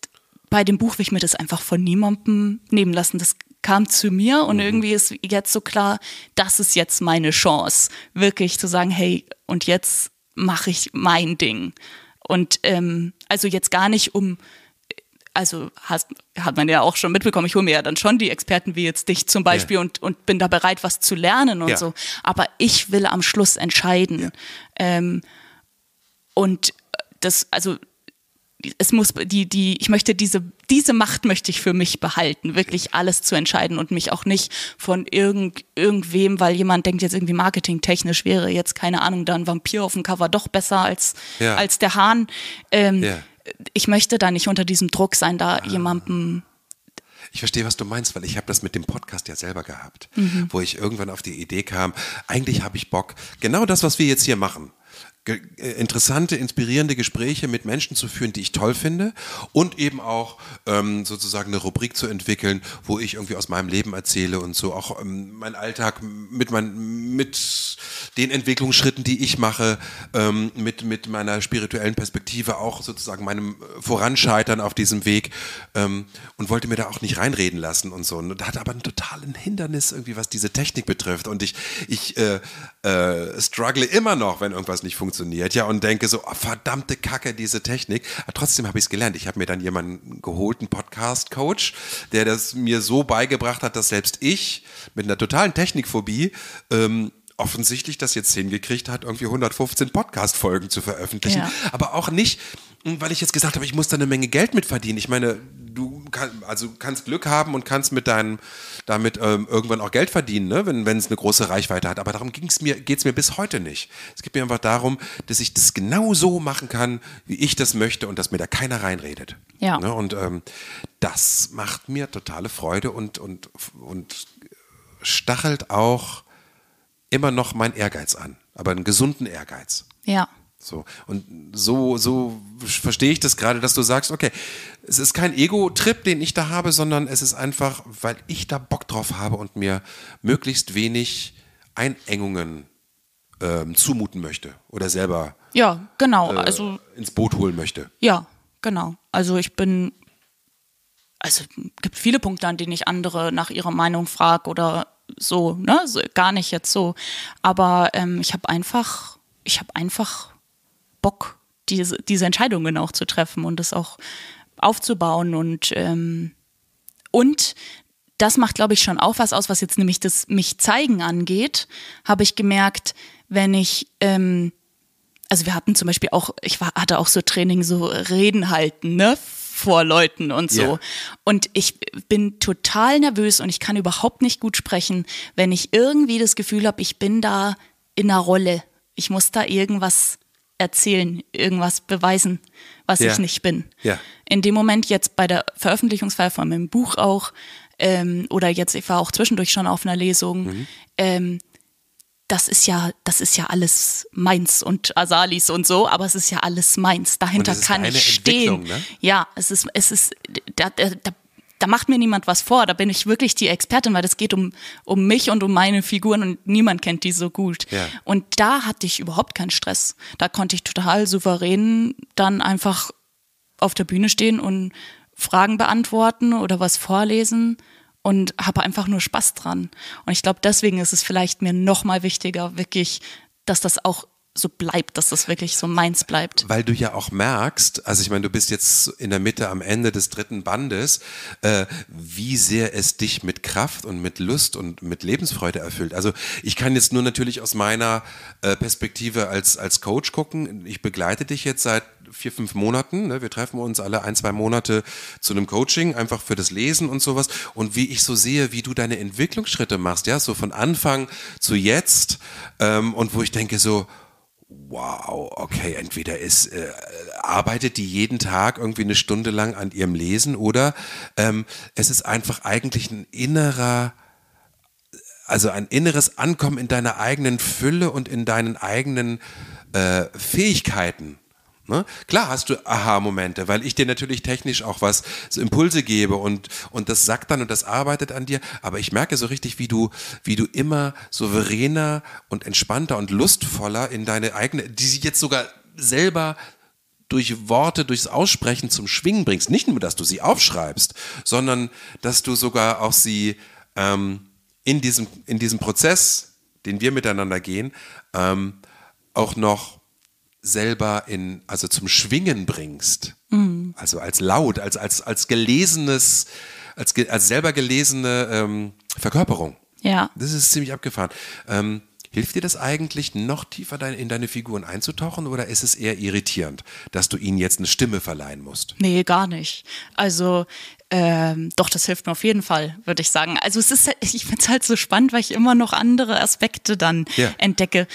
bei dem Buch will ich mir das einfach von niemandem nehmen lassen. Das kam zu mir und mhm. irgendwie ist jetzt so klar, das ist jetzt meine Chance, wirklich zu sagen, hey, und jetzt mache ich mein Ding. Und ähm, also jetzt gar nicht um, also hast, hat man ja auch schon mitbekommen, ich hole mir ja dann schon die Experten wie jetzt dich zum Beispiel ja. und, und bin da bereit, was zu lernen und ja. so. Aber ich will am Schluss entscheiden. Ja. Ähm, und das, also es muss die, die, ich möchte diese diese Macht möchte ich für mich behalten, wirklich alles zu entscheiden und mich auch nicht von irgend, irgendwem, weil jemand denkt jetzt irgendwie marketingtechnisch wäre jetzt, keine Ahnung, dann Vampir auf dem Cover doch besser als, ja. als der Hahn. Ähm, ja. Ich möchte da nicht unter diesem Druck sein, da ah. jemandem ich verstehe, was du meinst, weil ich habe das mit dem Podcast ja selber gehabt, mhm. wo ich irgendwann auf die Idee kam, eigentlich habe ich Bock, genau das, was wir jetzt hier machen, äh, interessante, inspirierende Gespräche mit Menschen zu führen, die ich toll finde und eben auch ähm, sozusagen eine Rubrik zu entwickeln, wo ich irgendwie aus meinem Leben erzähle und so auch ähm, mein Alltag mit, mein, mit den Entwicklungsschritten, die ich mache, ähm, mit, mit meiner spirituellen Perspektive, auch sozusagen meinem äh, Voranscheitern auf diesem Weg ähm, und wollte mir da auch nicht reinreden lassen und so. Und hatte aber einen totalen Hindernis irgendwie, was diese Technik betrifft und ich, ich äh, äh, struggle immer noch, wenn irgendwas nicht funktioniert funktioniert, ja, und denke so, oh, verdammte Kacke, diese Technik. Aber trotzdem habe ich es gelernt. Ich habe mir dann jemanden geholt, einen Podcast-Coach, der das mir so beigebracht hat, dass selbst ich mit einer totalen Technikphobie ähm, offensichtlich das jetzt hingekriegt hat, irgendwie 115 Podcast-Folgen zu veröffentlichen. Ja. Aber auch nicht weil ich jetzt gesagt habe, ich muss da eine Menge Geld mit verdienen. Ich meine, du kann, also kannst Glück haben und kannst mit deinem, damit ähm, irgendwann auch Geld verdienen, ne? wenn es eine große Reichweite hat. Aber darum mir, geht es mir bis heute nicht. Es geht mir einfach darum, dass ich das genau so machen kann, wie ich das möchte und dass mir da keiner reinredet. Ja. Ne? Und ähm, das macht mir totale Freude und, und, und stachelt auch immer noch meinen Ehrgeiz an. Aber einen gesunden Ehrgeiz. Ja. So. Und so, so verstehe ich das gerade, dass du sagst, okay, es ist kein Ego-Trip, den ich da habe, sondern es ist einfach, weil ich da Bock drauf habe und mir möglichst wenig Einengungen ähm, zumuten möchte oder selber ja, genau, äh, also, ins Boot holen möchte. Ja, genau. Also ich bin, also es gibt viele Punkte, an denen ich andere nach ihrer Meinung frage oder so, ne? So, gar nicht jetzt so. Aber ähm, ich habe einfach, ich habe einfach Bock, diese, diese Entscheidungen auch zu treffen und das auch aufzubauen und ähm, und das macht, glaube ich, schon auch was aus, was jetzt nämlich das mich zeigen angeht, habe ich gemerkt, wenn ich ähm, also wir hatten zum Beispiel auch, ich war, hatte auch so Training, so Reden halten, ne? vor Leuten und so. Yeah. Und ich bin total nervös und ich kann überhaupt nicht gut sprechen, wenn ich irgendwie das Gefühl habe, ich bin da in einer Rolle. Ich muss da irgendwas erzählen, irgendwas beweisen, was ja. ich nicht bin. Ja. In dem Moment jetzt bei der Veröffentlichungsfeier von meinem Buch auch, ähm, oder jetzt, ich war auch zwischendurch schon auf einer Lesung, mhm. ähm, das ist ja, das ist ja alles meins und Asalis und so, aber es ist ja alles meins. Dahinter kann ich stehen. Ne? Ja, es ist, es ist, da, da, da, da macht mir niemand was vor, da bin ich wirklich die Expertin, weil es geht um, um mich und um meine Figuren und niemand kennt die so gut. Ja. Und da hatte ich überhaupt keinen Stress. Da konnte ich total souverän dann einfach auf der Bühne stehen und Fragen beantworten oder was vorlesen und habe einfach nur Spaß dran. Und ich glaube, deswegen ist es vielleicht mir nochmal wichtiger, wirklich, dass das auch so bleibt, dass das wirklich so meins bleibt. Weil du ja auch merkst, also ich meine, du bist jetzt in der Mitte am Ende des dritten Bandes, äh, wie sehr es dich mit Kraft und mit Lust und mit Lebensfreude erfüllt. Also ich kann jetzt nur natürlich aus meiner äh, Perspektive als, als Coach gucken. Ich begleite dich jetzt seit vier, fünf Monaten. Ne? Wir treffen uns alle ein, zwei Monate zu einem Coaching, einfach für das Lesen und sowas. Und wie ich so sehe, wie du deine Entwicklungsschritte machst, ja, so von Anfang zu jetzt. Ähm, und wo ich denke so, wow, okay, entweder ist, äh, arbeitet die jeden Tag irgendwie eine Stunde lang an ihrem Lesen oder ähm, es ist einfach eigentlich ein innerer, also ein inneres Ankommen in deiner eigenen Fülle und in deinen eigenen äh, Fähigkeiten Ne? Klar hast du Aha-Momente, weil ich dir natürlich technisch auch was so Impulse gebe und, und das sagt dann und das arbeitet an dir. Aber ich merke so richtig, wie du, wie du immer souveräner und entspannter und lustvoller in deine eigene, die sie jetzt sogar selber durch Worte, durchs Aussprechen zum Schwingen bringst. Nicht nur, dass du sie aufschreibst, sondern dass du sogar auch sie ähm, in, diesem, in diesem Prozess, den wir miteinander gehen, ähm, auch noch selber in, also zum Schwingen bringst, mhm. also als laut, als, als, als gelesenes, als, als selber gelesene ähm, Verkörperung. Ja. Das ist ziemlich abgefahren. Ähm, hilft dir das eigentlich, noch tiefer dein, in deine Figuren einzutauchen oder ist es eher irritierend, dass du ihnen jetzt eine Stimme verleihen musst? Nee, gar nicht. Also ähm, doch, das hilft mir auf jeden Fall, würde ich sagen. Also es ist, ich finde es halt so spannend, weil ich immer noch andere Aspekte dann ja. entdecke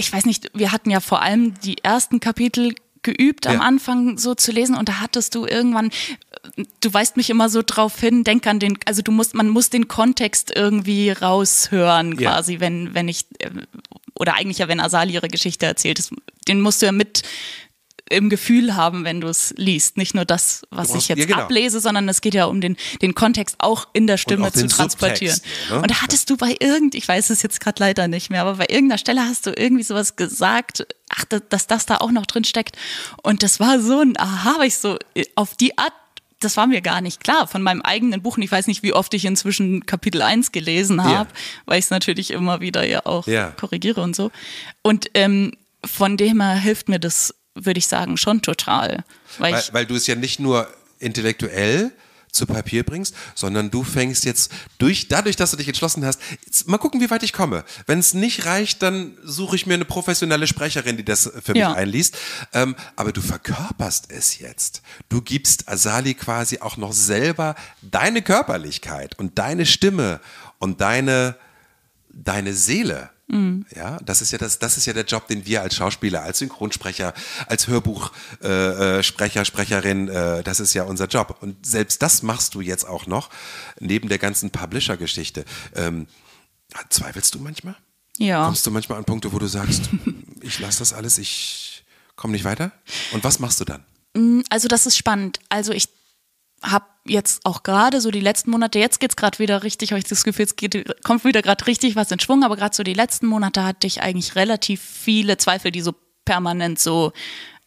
ich weiß nicht, wir hatten ja vor allem die ersten Kapitel geübt, ja. am Anfang so zu lesen und da hattest du irgendwann, du weißt mich immer so drauf hin, denk an den, also du musst, man muss den Kontext irgendwie raushören quasi, ja. wenn, wenn ich, äh, oder eigentlich ja, wenn Asali ihre Geschichte erzählt, den musst du ja mit, im Gefühl haben, wenn du es liest. Nicht nur das, was ich jetzt ja, genau. ablese, sondern es geht ja um den, den Kontext auch in der Stimme zu transportieren. Subtext, ne? Und da hattest du bei irgend, ich weiß es jetzt gerade leider nicht mehr, aber bei irgendeiner Stelle hast du irgendwie sowas gesagt, ach, dass das da auch noch drin steckt. Und das war so ein Aha, weil ich so äh, auf die Art das war mir gar nicht klar von meinem eigenen Buch. Und ich weiß nicht, wie oft ich inzwischen Kapitel 1 gelesen habe, yeah. weil ich es natürlich immer wieder ja auch yeah. korrigiere und so. Und ähm, von dem her hilft mir das würde ich sagen, schon total. Weil, weil, weil du es ja nicht nur intellektuell zu Papier bringst, sondern du fängst jetzt durch, dadurch, dass du dich entschlossen hast, mal gucken, wie weit ich komme. Wenn es nicht reicht, dann suche ich mir eine professionelle Sprecherin, die das für mich ja. einliest. Ähm, aber du verkörperst es jetzt. Du gibst Asali quasi auch noch selber deine Körperlichkeit und deine Stimme und deine, deine Seele Mhm. Ja, das ist ja das, das ist ja der Job, den wir als Schauspieler, als Synchronsprecher, als Hörbuchsprecher, äh, äh Sprecherin, äh, das ist ja unser Job. Und selbst das machst du jetzt auch noch neben der ganzen Publisher-Geschichte. Ähm, zweifelst du manchmal? Ja. Kommst du manchmal an Punkte, wo du sagst, ich lasse das alles, ich komme nicht weiter? Und was machst du dann? Mm, also das ist spannend. Also ich habe jetzt auch gerade so die letzten Monate, jetzt geht's gerade wieder richtig, habe ich das Gefühl, es geht, kommt wieder gerade richtig was in Schwung, aber gerade so die letzten Monate hatte ich eigentlich relativ viele Zweifel, die so permanent so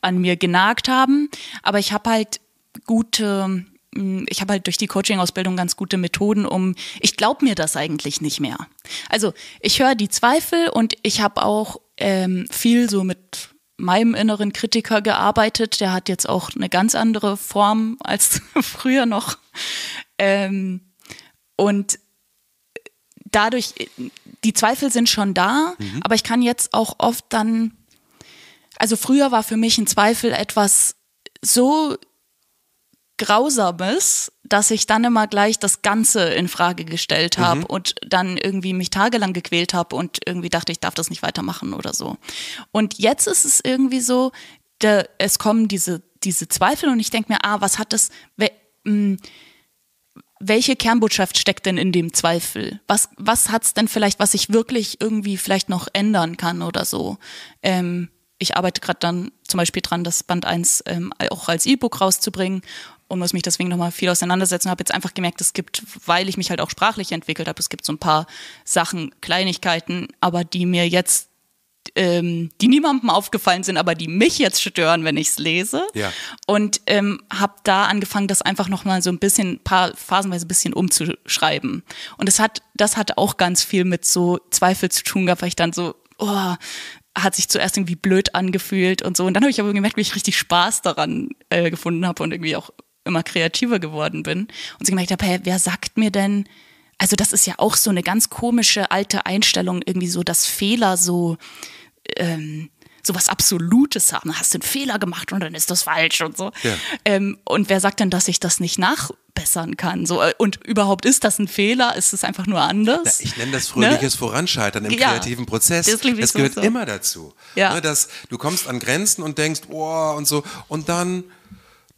an mir genagt haben. Aber ich habe halt gute, hm, ich habe halt durch die Coaching-Ausbildung ganz gute Methoden, um, ich glaube mir das eigentlich nicht mehr. Also ich höre die Zweifel und ich habe auch ähm, viel so mit meinem inneren Kritiker gearbeitet. Der hat jetzt auch eine ganz andere Form als früher noch. Ähm, und dadurch, die Zweifel sind schon da, mhm. aber ich kann jetzt auch oft dann, also früher war für mich ein Zweifel etwas so Grausames, dass ich dann immer gleich das Ganze in Frage gestellt habe mhm. und dann irgendwie mich tagelang gequält habe und irgendwie dachte, ich darf das nicht weitermachen oder so. Und jetzt ist es irgendwie so, der, es kommen diese, diese Zweifel und ich denke mir, ah, was hat das, we, mh, hm, welche Kernbotschaft steckt denn in dem Zweifel? Was, was es denn vielleicht, was ich wirklich irgendwie vielleicht noch ändern kann oder so? Ähm, ich arbeite gerade dann zum Beispiel dran, das Band 1 ähm, auch als E-Book rauszubringen und muss mich deswegen nochmal viel auseinandersetzen. Habe jetzt einfach gemerkt, es gibt, weil ich mich halt auch sprachlich entwickelt habe, es gibt so ein paar Sachen, Kleinigkeiten, aber die mir jetzt ähm, die niemandem aufgefallen sind, aber die mich jetzt stören, wenn ich es lese. Ja. Und ähm, habe da angefangen, das einfach nochmal so ein bisschen, paar phasenweise ein bisschen umzuschreiben. Und das hat, das hat auch ganz viel mit so Zweifel zu tun gehabt, weil ich dann so, oh, hat sich zuerst irgendwie blöd angefühlt und so. Und dann habe ich aber gemerkt, wie ich richtig Spaß daran äh, gefunden habe und irgendwie auch immer kreativer geworden bin und so gemerkt habe, hey, wer sagt mir denn, also das ist ja auch so eine ganz komische alte Einstellung, irgendwie so, dass Fehler so, ähm, so was Absolutes haben. Hast du einen Fehler gemacht und dann ist das falsch und so. Ja. Ähm, und wer sagt denn, dass ich das nicht nachbessern kann? So, äh, und überhaupt ist das ein Fehler? Ist es einfach nur anders? Na, ich nenne das fröhliches ne? Voranscheitern im ja. kreativen Prozess. Das, das gehört so. immer dazu. Ja. Ne, dass du kommst an Grenzen und denkst, oh, und so, und dann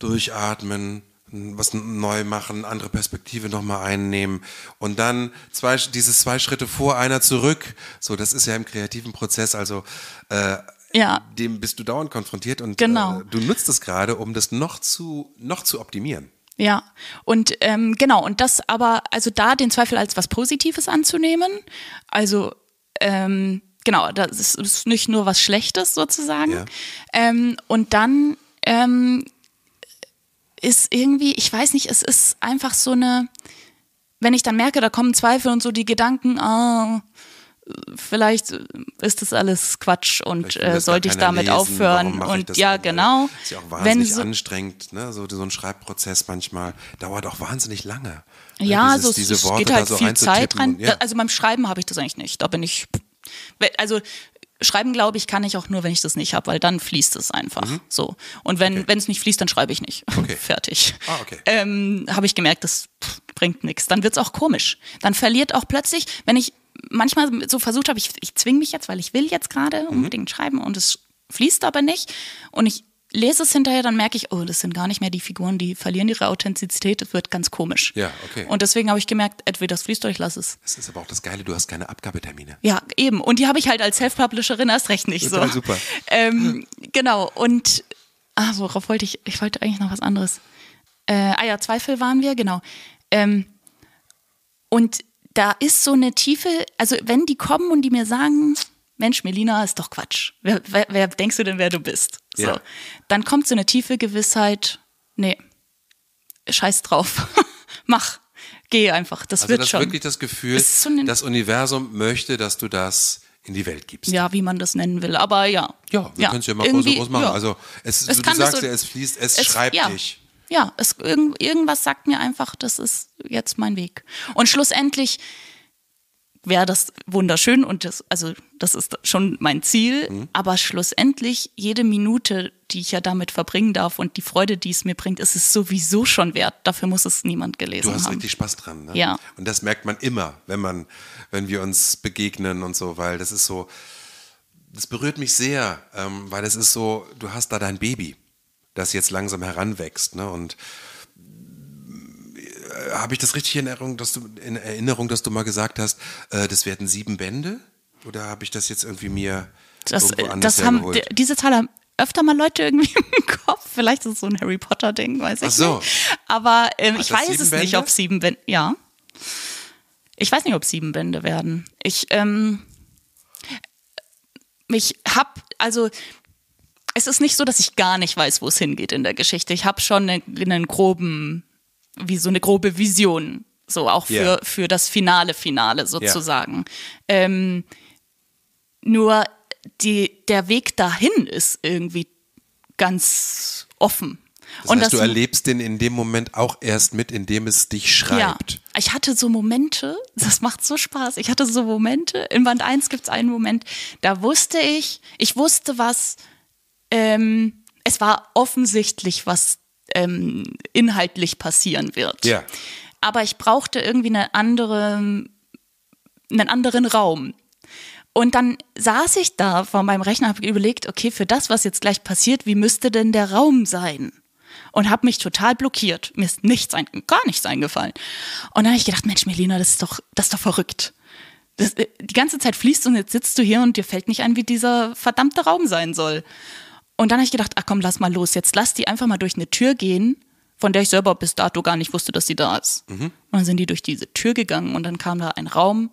durchatmen, was neu machen, andere Perspektive nochmal einnehmen und dann zwei, dieses zwei Schritte vor, einer zurück. So, das ist ja im kreativen Prozess, also äh, ja. dem bist du dauernd konfrontiert und genau. äh, du nutzt es gerade, um das noch zu, noch zu optimieren. Ja, und ähm, genau, und das aber, also da den Zweifel als was Positives anzunehmen, also ähm, genau, das ist, nicht nur was Schlechtes sozusagen. Ja. Ähm, und dann ähm, ist irgendwie, ich weiß nicht, es ist einfach so eine, wenn ich dann merke, da kommen Zweifel und so die Gedanken, ah, vielleicht ist das alles Quatsch und äh, sollte ich damit lesen, aufhören und ja genau. Ist ja auch wahnsinnig so, anstrengend, ne? so, so ein Schreibprozess manchmal dauert auch wahnsinnig lange. Ne? Ja, ne? Dieses, so also diese es Worte geht halt so viel Zeit rein. Ja. Also beim Schreiben habe ich das eigentlich nicht. Da bin ich also schreiben, glaube ich, kann ich auch nur, wenn ich das nicht habe, weil dann fließt es einfach. Mhm. So. Und wenn okay. es nicht fließt, dann schreibe ich nicht. Okay. Fertig. Ah, okay. ähm, habe ich gemerkt, das bringt nichts. Dann wird es auch komisch. Dann verliert auch plötzlich, wenn ich manchmal so versucht habe, ich, ich zwinge mich jetzt, weil ich will jetzt gerade mhm. unbedingt schreiben und es fließt aber nicht. Und ich lese es hinterher, dann merke ich, oh, das sind gar nicht mehr die Figuren, die verlieren ihre Authentizität, das wird ganz komisch. Ja, okay. Und deswegen habe ich gemerkt, entweder das fließt euch, lass es. Das ist aber auch das Geile, du hast keine Abgabetermine. Ja, eben. Und die habe ich halt als Self-Publisherin erst recht nicht Total so. super. Ähm, genau. Und ah, worauf wollte ich? Ich wollte eigentlich noch was anderes. Äh, ah ja, Zweifel waren wir, genau. Ähm, und da ist so eine tiefe, also wenn die kommen und die mir sagen, Mensch, Melina, ist doch Quatsch. Wer, wer, wer denkst du denn, wer du bist? So. Ja. Dann kommt so eine tiefe Gewissheit, nee, scheiß drauf, mach, geh einfach, das also wird das schon. wirklich das Gefühl, das Universum möchte, dass du das in die Welt gibst. Ja, wie man das nennen will, aber ja. Ja, wir ja. können es ja mal groß, groß machen. Ja. Also es, es du, du sagst so, ja, es fließt, es, es schreibt ja. dich. Ja, es, irgend, irgendwas sagt mir einfach, das ist jetzt mein Weg. Und schlussendlich wäre das wunderschön und das, also das ist schon mein Ziel. Mhm. Aber schlussendlich jede Minute, die ich ja damit verbringen darf und die Freude, die es mir bringt, ist es sowieso schon wert. Dafür muss es niemand gelesen haben. Du hast haben. richtig Spaß dran, ne? Ja. Und das merkt man immer, wenn man, wenn wir uns begegnen und so, weil das ist so, das berührt mich sehr, ähm, weil das ist so, du hast da dein Baby, das jetzt langsam heranwächst, ne? Und äh, habe ich das richtig in Erinnerung, dass du, in Erinnerung, dass du mal gesagt hast, äh, das werden sieben Bände? Oder habe ich das jetzt irgendwie mir das, äh, das haben, Diese Zahl haben öfter mal Leute irgendwie im Kopf. Vielleicht ist es so ein Harry Potter-Ding, weiß ich Ach so. nicht. Aber ähm, ich weiß es Bände? nicht, ob sieben Bände, ja. Ich weiß nicht, ob sieben Bände werden. Ich, ähm, ich hab, also es ist nicht so, dass ich gar nicht weiß, wo es hingeht in der Geschichte. Ich habe schon einen, einen groben wie so eine grobe Vision, so auch für, yeah. für das finale Finale sozusagen. Yeah. Ähm, nur die, der Weg dahin ist irgendwie ganz offen. Das und heißt, das, du erlebst den in dem Moment auch erst mit, indem es dich schreibt. Ja, ich hatte so Momente, das macht so Spaß. Ich hatte so Momente, in Band 1 gibt es einen Moment, da wusste ich, ich wusste was, ähm, es war offensichtlich, was ähm, inhaltlich passieren wird. Ja. Aber ich brauchte irgendwie eine andere, einen anderen Raum. Und dann saß ich da vor meinem Rechner, und habe überlegt, okay, für das, was jetzt gleich passiert, wie müsste denn der Raum sein? und habe mich total blockiert. Mir ist nichts, ein, gar nichts eingefallen. Und dann habe ich gedacht, Mensch, Melina, das ist doch, das ist doch verrückt. Das, äh, die ganze Zeit fließt und jetzt sitzt du hier und dir fällt nicht ein, wie dieser verdammte Raum sein soll. Und dann habe ich gedacht, ach komm, lass mal los. Jetzt lass die einfach mal durch eine Tür gehen, von der ich selber bis dato gar nicht wusste, dass sie da ist. Mhm. Und dann sind die durch diese Tür gegangen und dann kam da ein Raum,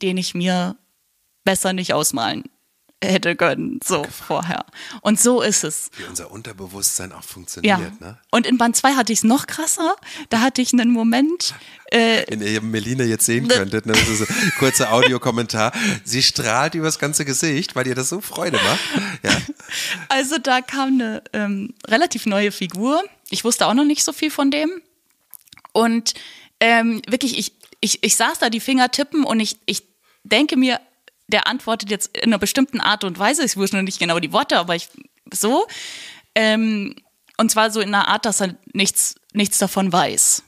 den ich mir besser nicht ausmalen hätte gönnen, so Gefahr. vorher. Und so ist es. Wie unser Unterbewusstsein auch funktioniert. Ja. Ne? Und in Band 2 hatte ich es noch krasser. Da hatte ich einen Moment. Äh, Wenn ihr Melina jetzt sehen ne. könntet, ne? das ist ein kurzer Audiokommentar. Sie strahlt übers ganze Gesicht, weil ihr das so Freude macht. Ja. Also da kam eine ähm, relativ neue Figur. Ich wusste auch noch nicht so viel von dem. Und ähm, wirklich, ich, ich, ich saß da, die Finger tippen und ich, ich denke mir, der antwortet jetzt in einer bestimmten Art und Weise, ich wusste noch nicht genau die Worte, aber ich so. Ähm, und zwar so in einer Art, dass er nichts, nichts davon weiß.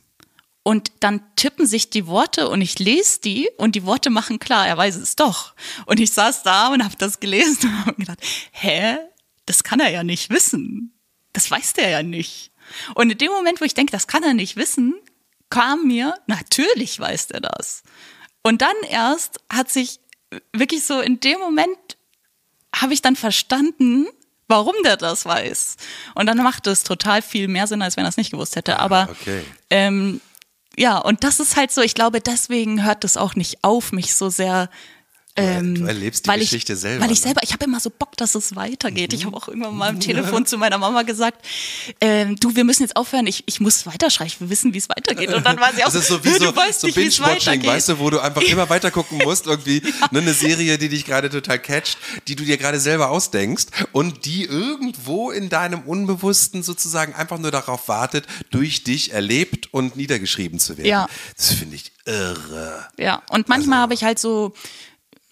Und dann tippen sich die Worte und ich lese die und die Worte machen klar, er weiß es doch. Und ich saß da und habe das gelesen und gedacht, hä? Das kann er ja nicht wissen. Das weiß der ja nicht. Und in dem Moment, wo ich denke, das kann er nicht wissen, kam mir, natürlich weiß er das. Und dann erst hat sich wirklich so in dem Moment habe ich dann verstanden, warum der das weiß. Und dann macht es total viel mehr Sinn, als wenn er es nicht gewusst hätte. Ah, Aber okay. ähm, ja, und das ist halt so, ich glaube, deswegen hört es auch nicht auf, mich so sehr ähm, du erlebst die Geschichte ich, selber. Weil ich ne? selber, ich habe immer so Bock, dass es weitergeht. Mhm. Ich habe auch irgendwann mal am Telefon zu meiner Mama gesagt, ähm, du, wir müssen jetzt aufhören, ich, ich muss weiterschreiben, wir wissen, wie es weitergeht. Und dann war sie auch, das ist so wie so, du weißt so nicht, wie Weißt du, wo du einfach immer weitergucken musst, irgendwie ja. ne, eine Serie, die dich gerade total catcht, die du dir gerade selber ausdenkst und die irgendwo in deinem Unbewussten sozusagen einfach nur darauf wartet, durch dich erlebt und niedergeschrieben zu werden. Ja. Das finde ich irre. Ja, und manchmal also. habe ich halt so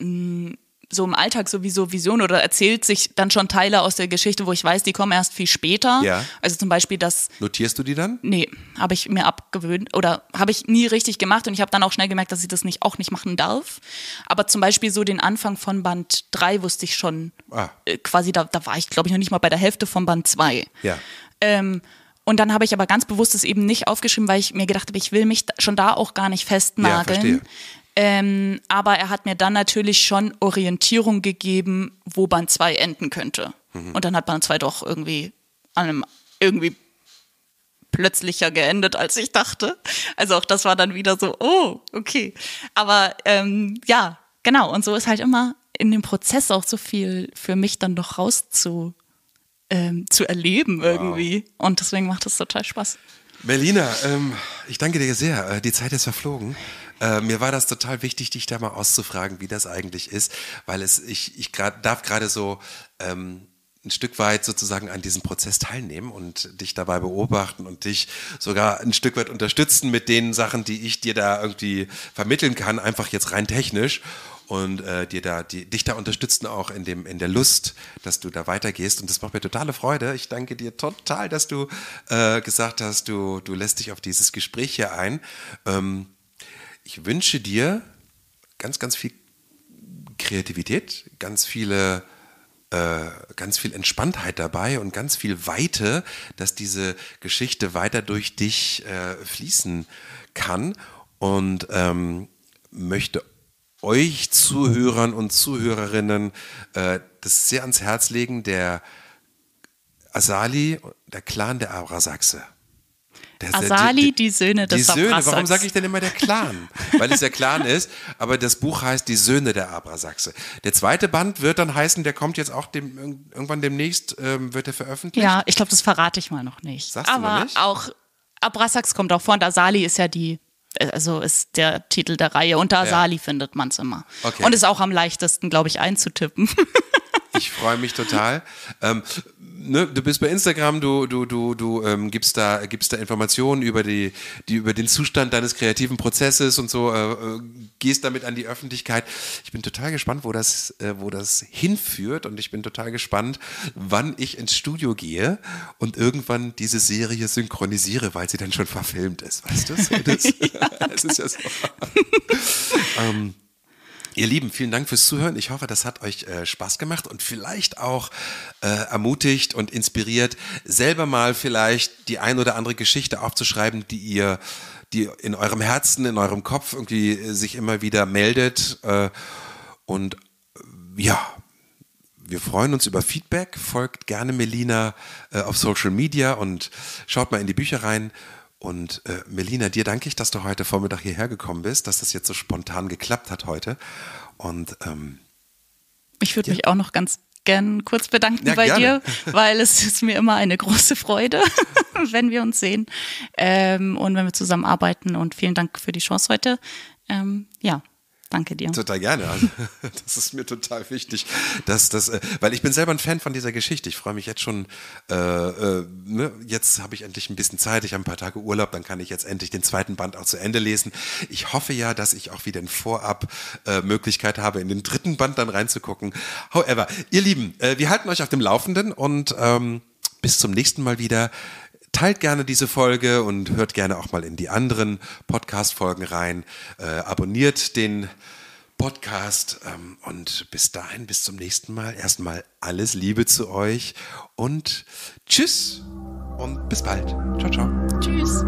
Mm, so im Alltag sowieso Visionen oder erzählt sich dann schon Teile aus der Geschichte, wo ich weiß, die kommen erst viel später. Ja. Also zum Beispiel das. Notierst du die dann? Nee, habe ich mir abgewöhnt oder habe ich nie richtig gemacht und ich habe dann auch schnell gemerkt, dass ich das nicht, auch nicht machen darf. Aber zum Beispiel so den Anfang von Band 3 wusste ich schon. Ah. Äh, quasi, da, da war ich glaube ich noch nicht mal bei der Hälfte von Band 2. Ja. Ähm, und dann habe ich aber ganz bewusst es eben nicht aufgeschrieben, weil ich mir gedacht habe, ich will mich schon da auch gar nicht festnageln. Ja, verstehe. Ähm, aber er hat mir dann natürlich schon Orientierung gegeben, wo Band 2 enden könnte. Mhm. Und dann hat Band 2 doch irgendwie an einem irgendwie plötzlicher geendet, als ich dachte. Also auch das war dann wieder so, oh, okay. Aber ähm, ja, genau. Und so ist halt immer in dem Prozess auch so viel für mich dann doch raus zu, ähm, zu erleben irgendwie. Wow. Und deswegen macht es total Spaß. Berliner, ähm, ich danke dir sehr. Äh, die Zeit ist verflogen. Äh, mir war das total wichtig, dich da mal auszufragen, wie das eigentlich ist, weil es, ich, ich grad, darf gerade so ähm, ein Stück weit sozusagen an diesem Prozess teilnehmen und dich dabei beobachten und dich sogar ein Stück weit unterstützen mit den Sachen, die ich dir da irgendwie vermitteln kann, einfach jetzt rein technisch und äh, dir da, die, dich da unterstützen auch in, dem, in der Lust, dass du da weitergehst und das macht mir totale Freude. Ich danke dir total, dass du äh, gesagt hast, du, du lässt dich auf dieses Gespräch hier ein. Ähm, ich wünsche dir ganz, ganz viel Kreativität, ganz viele äh, ganz viel Entspanntheit dabei und ganz viel Weite, dass diese Geschichte weiter durch dich äh, fließen kann. Und ähm, möchte euch Zuhörern und Zuhörerinnen äh, das sehr ans Herz legen, der Asali, der Clan der Abrasachse. Der Asali, die, die, Söhne des Die Söhne, warum sage ich denn immer der Clan? Weil es der Clan ist, aber das Buch heißt Die Söhne der Abrasachse. Der zweite Band wird dann heißen, der kommt jetzt auch dem, irgendwann demnächst, ähm, wird er veröffentlicht. Ja, ich glaube, das verrate ich mal noch nicht. Sagst aber du nicht? auch Abrasax kommt auch vor und Asali ist ja die äh, also ist der Titel der Reihe. Unter Asali ja. findet man es immer. Okay. Und ist auch am leichtesten, glaube ich, einzutippen. ich freue mich total. Ähm, ne, du bist bei Instagram, du, du, du, du ähm, gibst, da, gibst da Informationen über, die, die, über den Zustand deines kreativen Prozesses und so, äh, äh, gehst damit an die Öffentlichkeit. Ich bin total gespannt, wo das, äh, wo das hinführt und ich bin total gespannt, wann ich ins Studio gehe und irgendwann diese Serie synchronisiere, weil sie dann schon verfilmt ist. Weißt du? So, das, ja, das ist ja so. ähm, Ihr Lieben, vielen Dank fürs Zuhören. Ich hoffe, das hat euch äh, Spaß gemacht und vielleicht auch äh, ermutigt und inspiriert, selber mal vielleicht die ein oder andere Geschichte aufzuschreiben, die ihr die in eurem Herzen, in eurem Kopf irgendwie äh, sich immer wieder meldet. Äh, und äh, ja, wir freuen uns über Feedback. Folgt gerne Melina äh, auf Social Media und schaut mal in die Bücher rein. Und äh, Melina, dir danke ich, dass du heute Vormittag hierher gekommen bist, dass das jetzt so spontan geklappt hat heute. Und ähm, ich würde ja. mich auch noch ganz gern kurz bedanken ja, bei gerne. dir, weil es ist mir immer eine große Freude, wenn wir uns sehen ähm, und wenn wir zusammenarbeiten. Und vielen Dank für die Chance heute. Ähm, ja, Danke dir. Total gerne. Also, das ist mir total wichtig, dass das, äh, weil ich bin selber ein Fan von dieser Geschichte. Ich freue mich jetzt schon. Äh, äh, ne? Jetzt habe ich endlich ein bisschen Zeit. Ich habe ein paar Tage Urlaub, dann kann ich jetzt endlich den zweiten Band auch zu Ende lesen. Ich hoffe ja, dass ich auch wieder in Vorab äh, Möglichkeit habe, in den dritten Band dann reinzugucken. However, ihr Lieben, äh, wir halten euch auf dem Laufenden und ähm, bis zum nächsten Mal wieder. Teilt gerne diese Folge und hört gerne auch mal in die anderen Podcast-Folgen rein. Äh, abonniert den Podcast ähm, und bis dahin, bis zum nächsten Mal. Erstmal alles Liebe zu euch und tschüss und bis bald. Ciao, ciao. Tschüss.